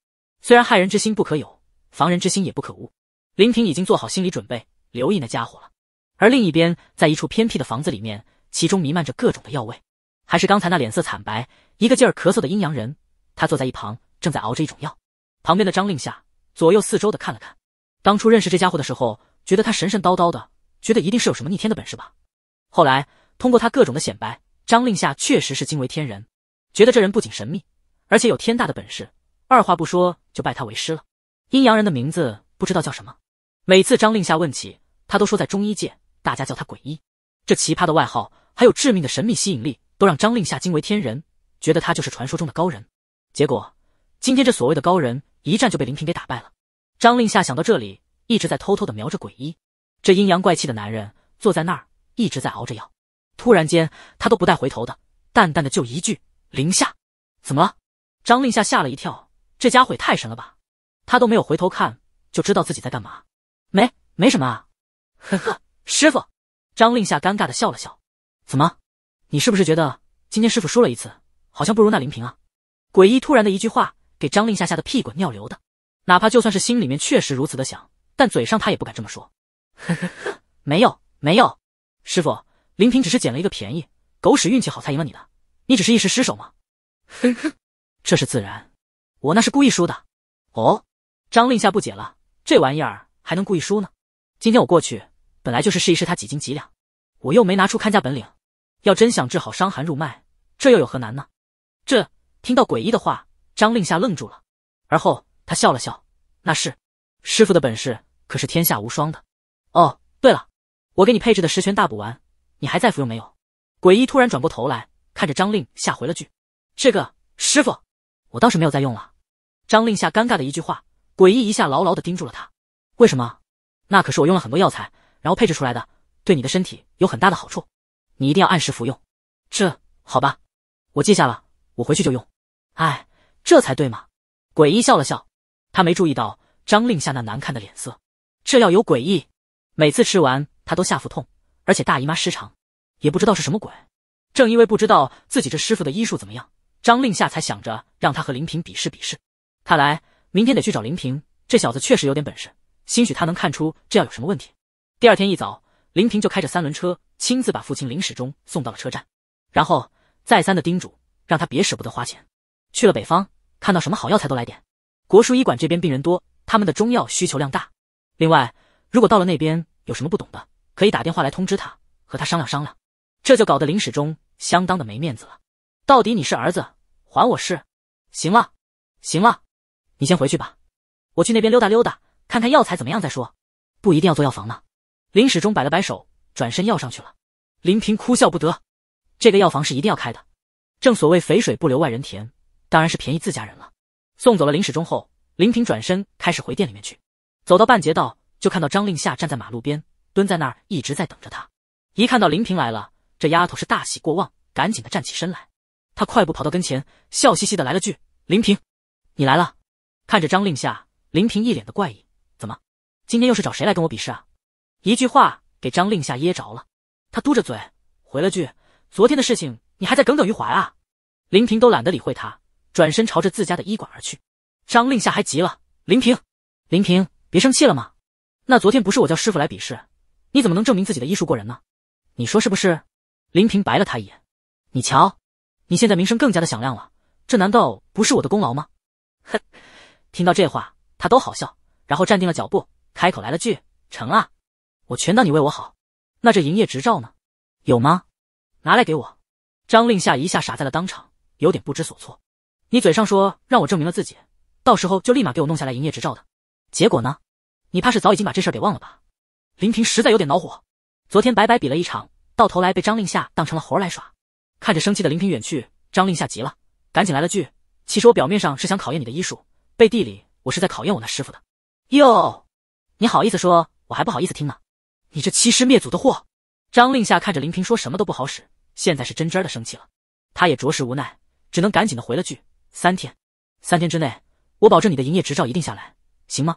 虽然害人之心不可有，防人之心也不可无。林平已经做好心理准备，留意那家伙了。而另一边，在一处偏僻的房子里面，其中弥漫着各种的药味。还是刚才那脸色惨白、一个劲儿咳嗽的阴阳人，他坐在一旁，正在熬着一种药。旁边的张令夏左右四周的看了看。当初认识这家伙的时候，觉得他神神叨叨的，觉得一定是有什么逆天的本事吧。后来通过他各种的显摆，张令夏确实是惊为天人，觉得这人不仅神秘，而且有天大的本事，二话不说就拜他为师了。阴阳人的名字不知道叫什么，每次张令夏问起，他都说在中医界。大家叫他鬼医，这奇葩的外号还有致命的神秘吸引力，都让张令夏惊为天人，觉得他就是传说中的高人。结果今天这所谓的高人一战就被林平给打败了。张令夏想到这里，一直在偷偷的瞄着鬼医，这阴阳怪气的男人坐在那儿一直在熬着药。突然间，他都不带回头的，淡淡的就一句：“林夏，怎么了？”张令夏吓了一跳，这家伙也太神了吧！他都没有回头看，就知道自己在干嘛？没没什么啊，呵呵。师傅，张令夏尴尬的笑了笑，怎么，你是不是觉得今天师傅输了一次，好像不如那林平啊？诡异突然的一句话，给张令夏吓得屁滚尿流的。哪怕就算是心里面确实如此的想，但嘴上他也不敢这么说。呵呵呵，没有没有，师傅，林平只是捡了一个便宜，狗屎运气好才赢了你的，你只是一时失手吗？呵呵，这是自然，我那是故意输的。哦，张令夏不解了，这玩意儿还能故意输呢？今天我过去。本来就是试一试他几斤几两，我又没拿出看家本领，要真想治好伤寒入脉，这又有何难呢？这听到诡异的话，张令夏愣住了，而后他笑了笑，那是，师傅的本事可是天下无双的。哦，对了，我给你配置的十全大补丸，你还在服用没有？诡异突然转过头来看着张令夏回了句，这个师傅，我倒是没有再用了。张令夏尴尬的一句话，诡异一下牢牢的盯住了他，为什么？那可是我用了很多药材。然后配置出来的，对你的身体有很大的好处，你一定要按时服用。这好吧，我记下了，我回去就用。哎，这才对嘛！鬼医笑了笑，他没注意到张令下那难看的脸色。这药有诡异，每次吃完他都下腹痛，而且大姨妈失常，也不知道是什么鬼。正因为不知道自己这师傅的医术怎么样，张令下才想着让他和林平比试比试。看来明天得去找林平，这小子确实有点本事，兴许他能看出这药有什么问题。第二天一早，林平就开着三轮车亲自把父亲林始终送到了车站，然后再三的叮嘱，让他别舍不得花钱。去了北方，看到什么好药材都来点。国术医馆这边病人多，他们的中药需求量大。另外，如果到了那边有什么不懂的，可以打电话来通知他，和他商量商量。这就搞得林始终相当的没面子了。到底你是儿子，还我是？行了，行了，你先回去吧，我去那边溜达溜达，看看药材怎么样再说，不一定要做药房呢。林始终摆了摆手，转身要上去了。林平哭笑不得，这个药房是一定要开的。正所谓肥水不流外人田，当然是便宜自家人了。送走了林始终后，林平转身开始回店里面去。走到半截道，就看到张令夏站在马路边，蹲在那儿一直在等着他。一看到林平来了，这丫头是大喜过望，赶紧的站起身来。他快步跑到跟前，笑嘻嘻的来了句：“林平，你来了。”看着张令夏，林平一脸的怪异：“怎么，今天又是找谁来跟我比试啊？”一句话给张令下噎着了，他嘟着嘴回了句：“昨天的事情你还在耿耿于怀啊？”林平都懒得理会他，转身朝着自家的医馆而去。张令下还急了：“林平，林平，别生气了吗？那昨天不是我叫师傅来比试，你怎么能证明自己的医术过人呢？你说是不是？”林平白了他一眼：“你瞧，你现在名声更加的响亮了，这难道不是我的功劳吗？”哼，听到这话他都好笑，然后站定了脚步，开口来了句：“成啊。”我全当你为我好，那这营业执照呢？有吗？拿来给我！张令夏一下傻在了当场，有点不知所措。你嘴上说让我证明了自己，到时候就立马给我弄下来营业执照的，结果呢？你怕是早已经把这事给忘了吧？林平实在有点恼火，昨天白白比了一场，到头来被张令夏当成了猴来耍。看着生气的林平远去，张令夏急了，赶紧来了句：“其实我表面上是想考验你的医术，背地里我是在考验我那师傅的。”哟，你好意思说？我还不好意思听呢。你这欺师灭祖的货！张令夏看着林平，说什么都不好使，现在是真真的生气了。他也着实无奈，只能赶紧的回了句：“三天，三天之内，我保证你的营业执照一定下来，行吗？”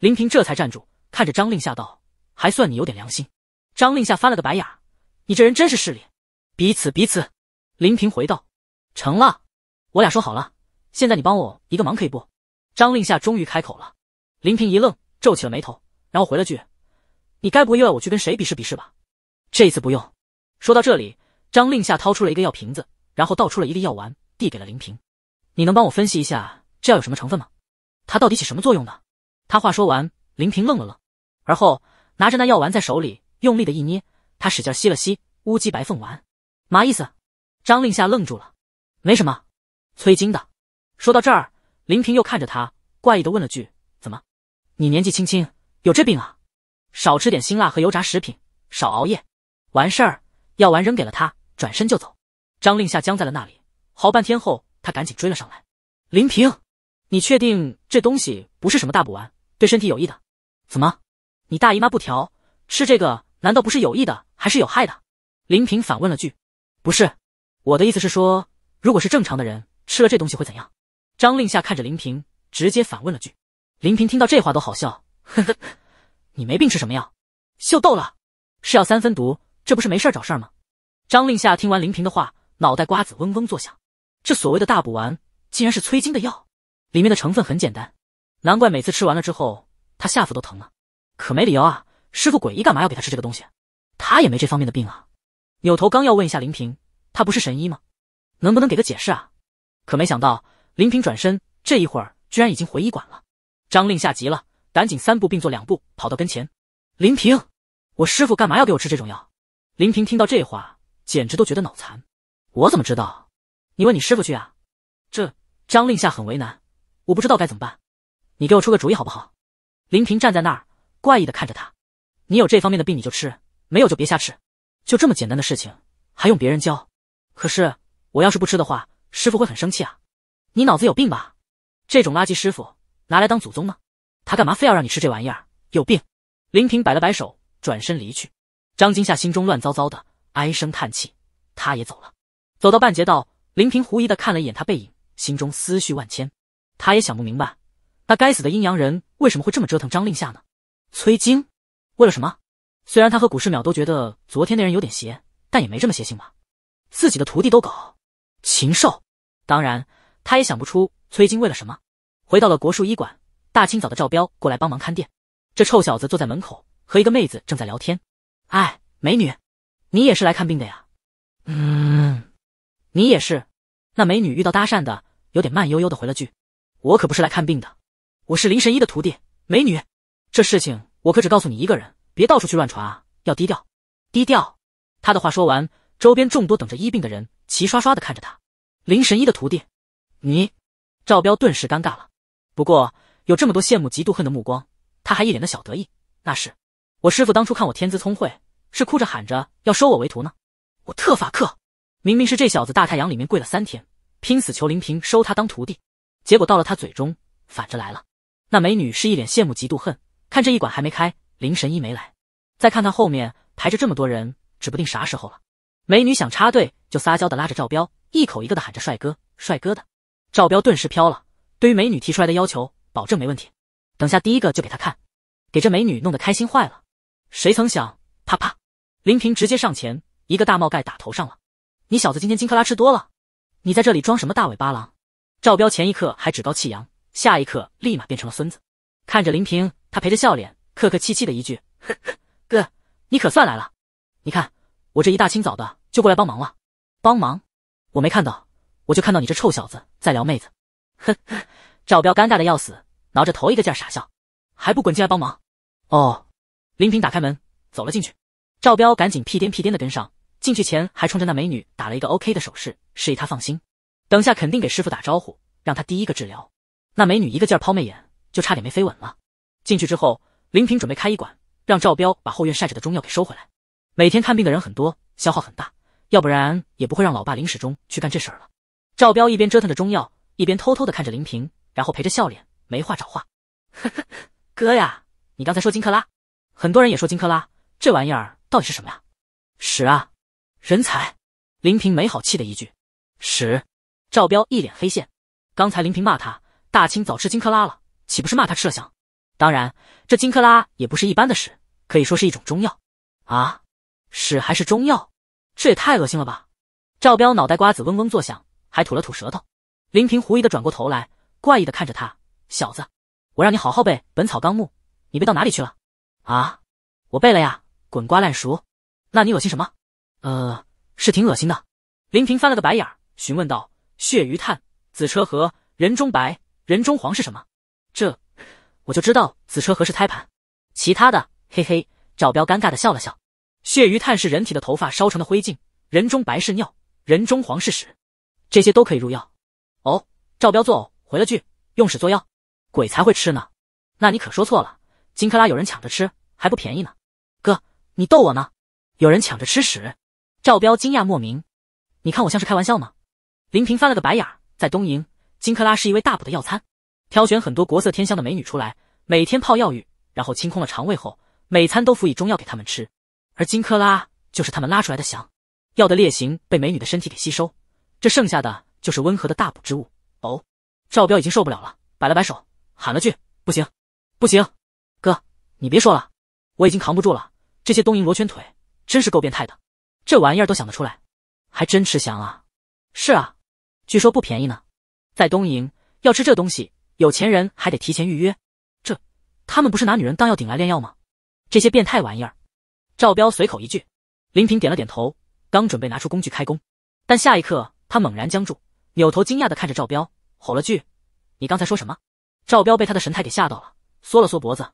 林平这才站住，看着张令夏道：“还算你有点良心。”张令夏翻了个白眼：“你这人真是势利。”彼此彼此。林平回道：“成了，我俩说好了。现在你帮我一个忙，可以不？”张令夏终于开口了。林平一愣，皱起了眉头，然后回了句。你该不会又要我去跟谁比试比试吧？这一次不用。说到这里，张令夏掏出了一个药瓶子，然后倒出了一粒药丸，递给了林平。你能帮我分析一下这药有什么成分吗？它到底起什么作用呢？他话说完，林平愣了愣，而后拿着那药丸在手里用力的一捏，他使劲吸了吸乌鸡白凤丸，嘛意思？张令夏愣住了。没什么，催经的。说到这儿，林平又看着他，怪异的问了句：“怎么？你年纪轻轻有这病啊？”少吃点辛辣和油炸食品，少熬夜。完事儿，药丸扔给了他，转身就走。张令夏僵在了那里，好半天后，他赶紧追了上来。林平，你确定这东西不是什么大补丸，对身体有益的？怎么，你大姨妈不调，吃这个难道不是有益的，还是有害的？林平反问了句：“不是，我的意思是说，如果是正常的人吃了这东西会怎样？”张令夏看着林平，直接反问了句。林平听到这话都好笑，呵呵。你没病吃什么药？秀逗了，是药三分毒，这不是没事找事儿吗？张令夏听完林平的话，脑袋瓜子嗡嗡作响。这所谓的大补丸，竟然是催经的药，里面的成分很简单，难怪每次吃完了之后，他下腹都疼了。可没理由啊，师傅诡异，干嘛要给他吃这个东西？他也没这方面的病啊。扭头刚要问一下林平，他不是神医吗？能不能给个解释啊？可没想到林平转身，这一会儿居然已经回医馆了。张令夏急了。赶紧三步并作两步跑到跟前，林平，我师傅干嘛要给我吃这种药？林平听到这话，简直都觉得脑残。我怎么知道？你问你师傅去啊！这张令夏很为难，我不知道该怎么办。你给我出个主意好不好？林平站在那儿，怪异的看着他。你有这方面的病你就吃，没有就别瞎吃。就这么简单的事情还用别人教？可是我要是不吃的话，师傅会很生气啊！你脑子有病吧？这种垃圾师傅拿来当祖宗吗？他干嘛非要让你吃这玩意儿？有病！林平摆了摆手，转身离去。张金夏心中乱糟糟的，唉声叹气。他也走了，走到半截道，林平狐疑的看了一眼他背影，心中思绪万千。他也想不明白，那该死的阴阳人为什么会这么折腾张令夏呢？崔京，为了什么？虽然他和古世淼都觉得昨天那人有点邪，但也没这么邪性吧？自己的徒弟都搞，禽兽！当然，他也想不出崔京为了什么。回到了国术医馆。大清早的，赵彪过来帮忙看店。这臭小子坐在门口，和一个妹子正在聊天。哎，美女，你也是来看病的呀？嗯，你也是。那美女遇到搭讪的，有点慢悠悠的回了句：“我可不是来看病的，我是林神医的徒弟。”美女，这事情我可只告诉你一个人，别到处去乱传啊，要低调，低调。他的话说完，周边众多等着医病的人齐刷刷的看着他。林神医的徒弟？你？赵彪顿时尴尬了。不过。有这么多羡慕、嫉妒、恨的目光，他还一脸的小得意。那是我师傅当初看我天资聪慧，是哭着喊着要收我为徒呢。我特法克！明明是这小子大太阳里面跪了三天，拼死求林平收他当徒弟，结果到了他嘴中反着来了。那美女是一脸羡慕、嫉妒、恨。看这一馆还没开，林神医没来，再看看后面排着这么多人，指不定啥时候了。美女想插队，就撒娇的拉着赵彪，一口一个的喊着“帅哥，帅哥”的。赵彪顿时飘了，对于美女提出来的要求。保证没问题，等下第一个就给他看，给这美女弄得开心坏了。谁曾想，啪啪，林平直接上前，一个大帽盖打头上了。你小子今天金克拉吃多了？你在这里装什么大尾巴狼？赵彪前一刻还趾高气扬，下一刻立马变成了孙子。看着林平，他陪着笑脸，客客气气的一句：“哥，你可算来了。你看我这一大清早的就过来帮忙了。帮忙？我没看到，我就看到你这臭小子在撩妹子。呵呵。”赵彪尴尬的要死，挠着头一个劲傻笑，还不滚进来帮忙？哦，林平打开门走了进去，赵彪赶紧屁颠屁颠的跟上，进去前还冲着那美女打了一个 OK 的手势，示意她放心，等下肯定给师傅打招呼，让他第一个治疗。那美女一个劲抛媚眼，就差点没飞吻了。进去之后，林平准备开医馆，让赵彪把后院晒着的中药给收回来。每天看病的人很多，消耗很大，要不然也不会让老爸临时中去干这事儿了。赵彪一边折腾着中药，一边偷偷的看着林平。然后陪着笑脸，没话找话。呵呵，哥呀，你刚才说金克拉，很多人也说金克拉，这玩意儿到底是什么呀？屎啊！人才！林平没好气的一句：“屎！”赵彪一脸黑线。刚才林平骂他大清早吃金克拉了，岂不是骂他吃了香？当然，这金克拉也不是一般的屎，可以说是一种中药。啊，屎还是中药？这也太恶心了吧！赵彪脑袋瓜子嗡嗡作响，还吐了吐舌头。林平狐疑的转过头来。怪异的看着他，小子，我让你好好背《本草纲目》，你背到哪里去了？啊，我背了呀，滚瓜烂熟。那你恶心什么？呃，是挺恶心的。林平翻了个白眼，询问道：“血余炭、紫车和、人中白、人中黄是什么？”这，我就知道紫车和是胎盘，其他的，嘿嘿。赵彪尴尬的笑了笑。血余炭是人体的头发烧成的灰烬，人中白是尿，人中黄是屎，这些都可以入药。哦，赵彪作呕。回了句：“用屎做药，鬼才会吃呢。”那你可说错了。金克拉有人抢着吃，还不便宜呢。哥，你逗我呢？有人抢着吃屎？赵彪惊讶莫名。你看我像是开玩笑吗？林平翻了个白眼。在东瀛，金克拉是一位大补的药餐，挑选很多国色天香的美女出来，每天泡药浴，然后清空了肠胃后，每餐都辅以中药给他们吃。而金克拉就是他们拉出来的翔，药的烈行被美女的身体给吸收，这剩下的就是温和的大补之物。哦。赵彪已经受不了了，摆了摆手，喊了句：“不行，不行，哥，你别说了，我已经扛不住了。这些东瀛罗圈腿真是够变态的，这玩意儿都想得出来，还真吃香啊！是啊，据说不便宜呢。在东瀛要吃这东西，有钱人还得提前预约。这，他们不是拿女人当药顶来炼药吗？这些变态玩意儿。”赵彪随口一句，林平点了点头，刚准备拿出工具开工，但下一刻他猛然僵住，扭头惊讶地看着赵彪。吼了句：“你刚才说什么？”赵彪被他的神态给吓到了，缩了缩脖子。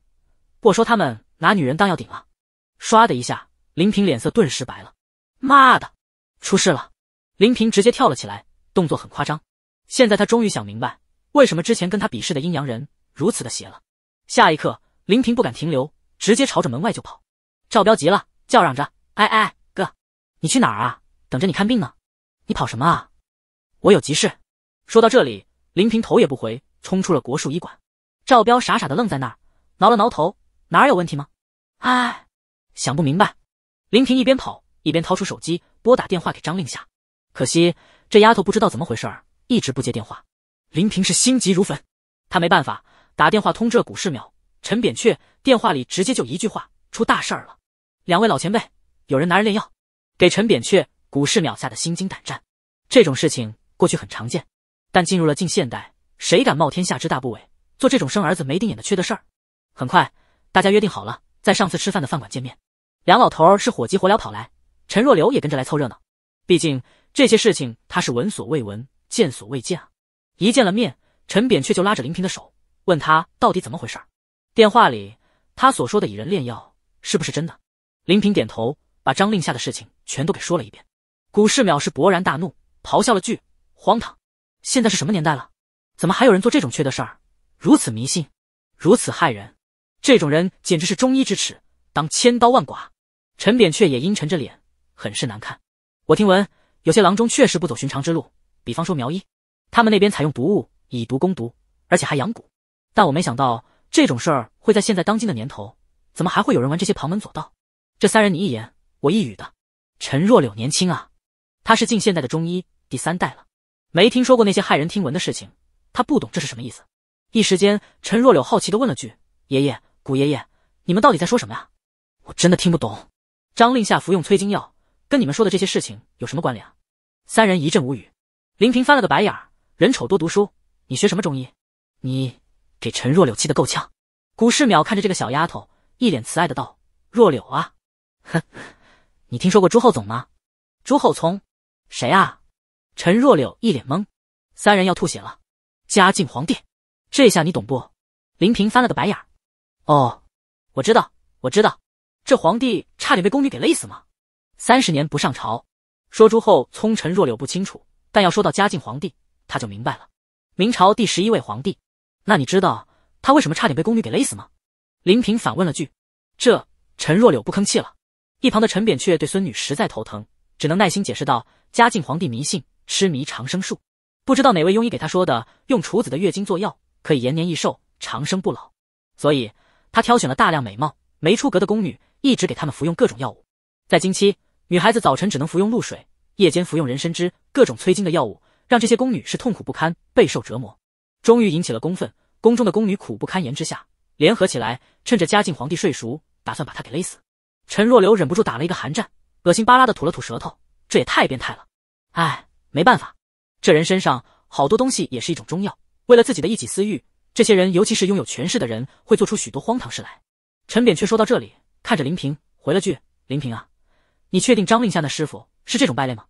我说：“他们拿女人当药顶了。”唰的一下，林平脸色顿时白了。“妈的，出事了！”林平直接跳了起来，动作很夸张。现在他终于想明白，为什么之前跟他比试的阴阳人如此的邪了。下一刻，林平不敢停留，直接朝着门外就跑。赵彪急了，叫嚷着：“哎哎，哥，你去哪儿啊？等着你看病呢，你跑什么啊？我有急事。”说到这里。林平头也不回，冲出了国术医馆。赵彪傻傻的愣在那儿，挠了挠头，哪儿有问题吗？哎，想不明白。林平一边跑一边掏出手机，拨打电话给张令夏，可惜这丫头不知道怎么回事，一直不接电话。林平是心急如焚，他没办法打电话通知了古世淼、陈扁鹊。电话里直接就一句话：出大事了！两位老前辈，有人拿人炼药。给陈扁鹊、古世淼吓得心惊胆战。这种事情过去很常见。但进入了近现代，谁敢冒天下之大不韪做这种生儿子没定眼的缺的事儿？很快，大家约定好了在上次吃饭的饭馆见面。梁老头儿是火急火燎跑来，陈若流也跟着来凑热闹。毕竟这些事情他是闻所未闻、见所未见啊！一见了面，陈扁鹊就拉着林平的手，问他到底怎么回事儿。电话里他所说的蚁人炼药是不是真的？林平点头，把张令下的事情全都给说了一遍。古世淼是勃然大怒，咆哮了句：“荒唐！”现在是什么年代了？怎么还有人做这种缺德事儿？如此迷信，如此害人，这种人简直是中医之耻，当千刀万剐！陈扁鹊也阴沉着脸，很是难看。我听闻有些郎中确实不走寻常之路，比方说苗医，他们那边采用毒物，以毒攻毒，而且还养蛊。但我没想到这种事儿会在现在当今的年头，怎么还会有人玩这些旁门左道？这三人你一言我一语的，陈若柳年轻啊，他是近现代的中医第三代了。没听说过那些骇人听闻的事情，他不懂这是什么意思。一时间，陈若柳好奇的问了句：“爷爷，古爷爷，你们到底在说什么呀？我真的听不懂。”张令下服用催经药，跟你们说的这些事情有什么关联啊？三人一阵无语。林平翻了个白眼儿：“人丑多读书，你学什么中医？你给陈若柳气得够呛。”古世淼看着这个小丫头，一脸慈爱的道：“若柳啊，哼，你听说过朱厚总吗？朱厚聪，谁啊？”陈若柳一脸懵，三人要吐血了。嘉靖皇帝，这下你懂不？林平翻了个白眼。哦，我知道，我知道，这皇帝差点被宫女给勒死吗？三十年不上朝，说朱侯聪陈若柳不清楚，但要说到嘉靖皇帝，他就明白了。明朝第十一位皇帝，那你知道他为什么差点被宫女给勒死吗？林平反问了句。这陈若柳不吭气了。一旁的陈扁鹊对孙女实在头疼，只能耐心解释道：嘉靖皇帝迷信。痴迷长生术，不知道哪位庸医给他说的，用处子的月经做药，可以延年益寿、长生不老。所以，他挑选了大量美貌没出阁的宫女，一直给他们服用各种药物。在经期，女孩子早晨只能服用露水，夜间服用人参汁，各种催经的药物，让这些宫女是痛苦不堪，备受折磨。终于引起了公愤，宫中的宫女苦不堪言之下，联合起来，趁着嘉靖皇帝睡熟，打算把他给勒死。陈若流忍不住打了一个寒战，恶心巴拉的吐了吐舌头，这也太变态了，哎。没办法，这人身上好多东西也是一种中药。为了自己的一己私欲，这些人尤其是拥有权势的人，会做出许多荒唐事来。陈扁鹊说到这里，看着林平，回了句：“林平啊，你确定张令下那师傅是这种败类吗？”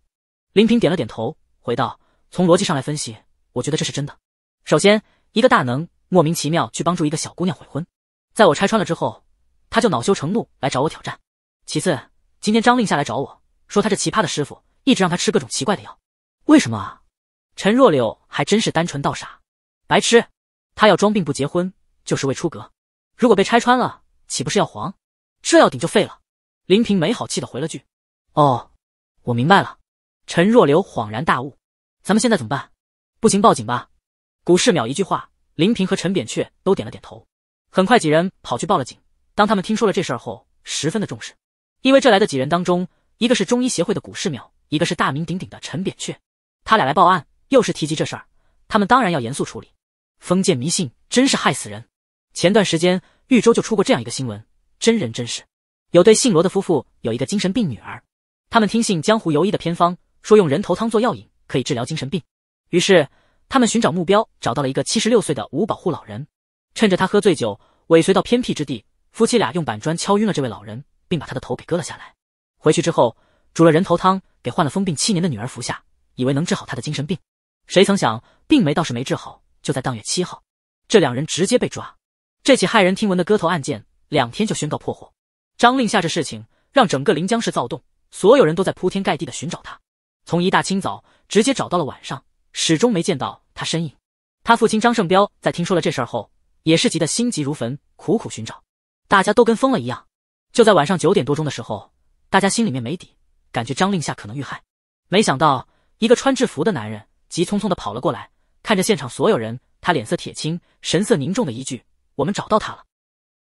林平点了点头，回道：“从逻辑上来分析，我觉得这是真的。首先，一个大能莫名其妙去帮助一个小姑娘悔婚，在我拆穿了之后，他就恼羞成怒来找我挑战。其次，今天张令下来找我说，他这奇葩的师傅一直让他吃各种奇怪的药。”为什么啊？陈若柳还真是单纯到傻，白痴。他要装病不结婚，就是为出格。如果被拆穿了，岂不是要黄？这要顶就废了。林平没好气的回了句：“哦，我明白了。”陈若柳恍然大悟：“咱们现在怎么办？不行，报警吧。”古世淼一句话，林平和陈扁鹊都点了点头。很快，几人跑去报了警。当他们听说了这事后，十分的重视，因为这来的几人当中，一个是中医协会的古世淼，一个是大名鼎鼎的陈扁鹊。他俩来报案，又是提及这事儿，他们当然要严肃处理。封建迷信真是害死人。前段时间，豫州就出过这样一个新闻，真人真事：有对姓罗的夫妇有一个精神病女儿，他们听信江湖游医的偏方，说用人头汤做药引可以治疗精神病。于是他们寻找目标，找到了一个七十六岁的无保护老人，趁着他喝醉酒，尾随到偏僻之地，夫妻俩用板砖敲晕了这位老人，并把他的头给割了下来。回去之后，煮了人头汤，给患了疯病七年的女儿服下。以为能治好他的精神病，谁曾想病没倒是没治好。就在当月七号，这两人直接被抓。这起骇人听闻的割头案件两天就宣告破获。张令下这事情让整个临江市躁动，所有人都在铺天盖地的寻找他，从一大清早直接找到了晚上，始终没见到他身影。他父亲张胜彪在听说了这事后，也是急得心急如焚，苦苦寻找。大家都跟疯了一样。就在晚上九点多钟的时候，大家心里面没底，感觉张令下可能遇害，没想到。一个穿制服的男人急匆匆地跑了过来，看着现场所有人，他脸色铁青，神色凝重的一句：“我们找到他了。”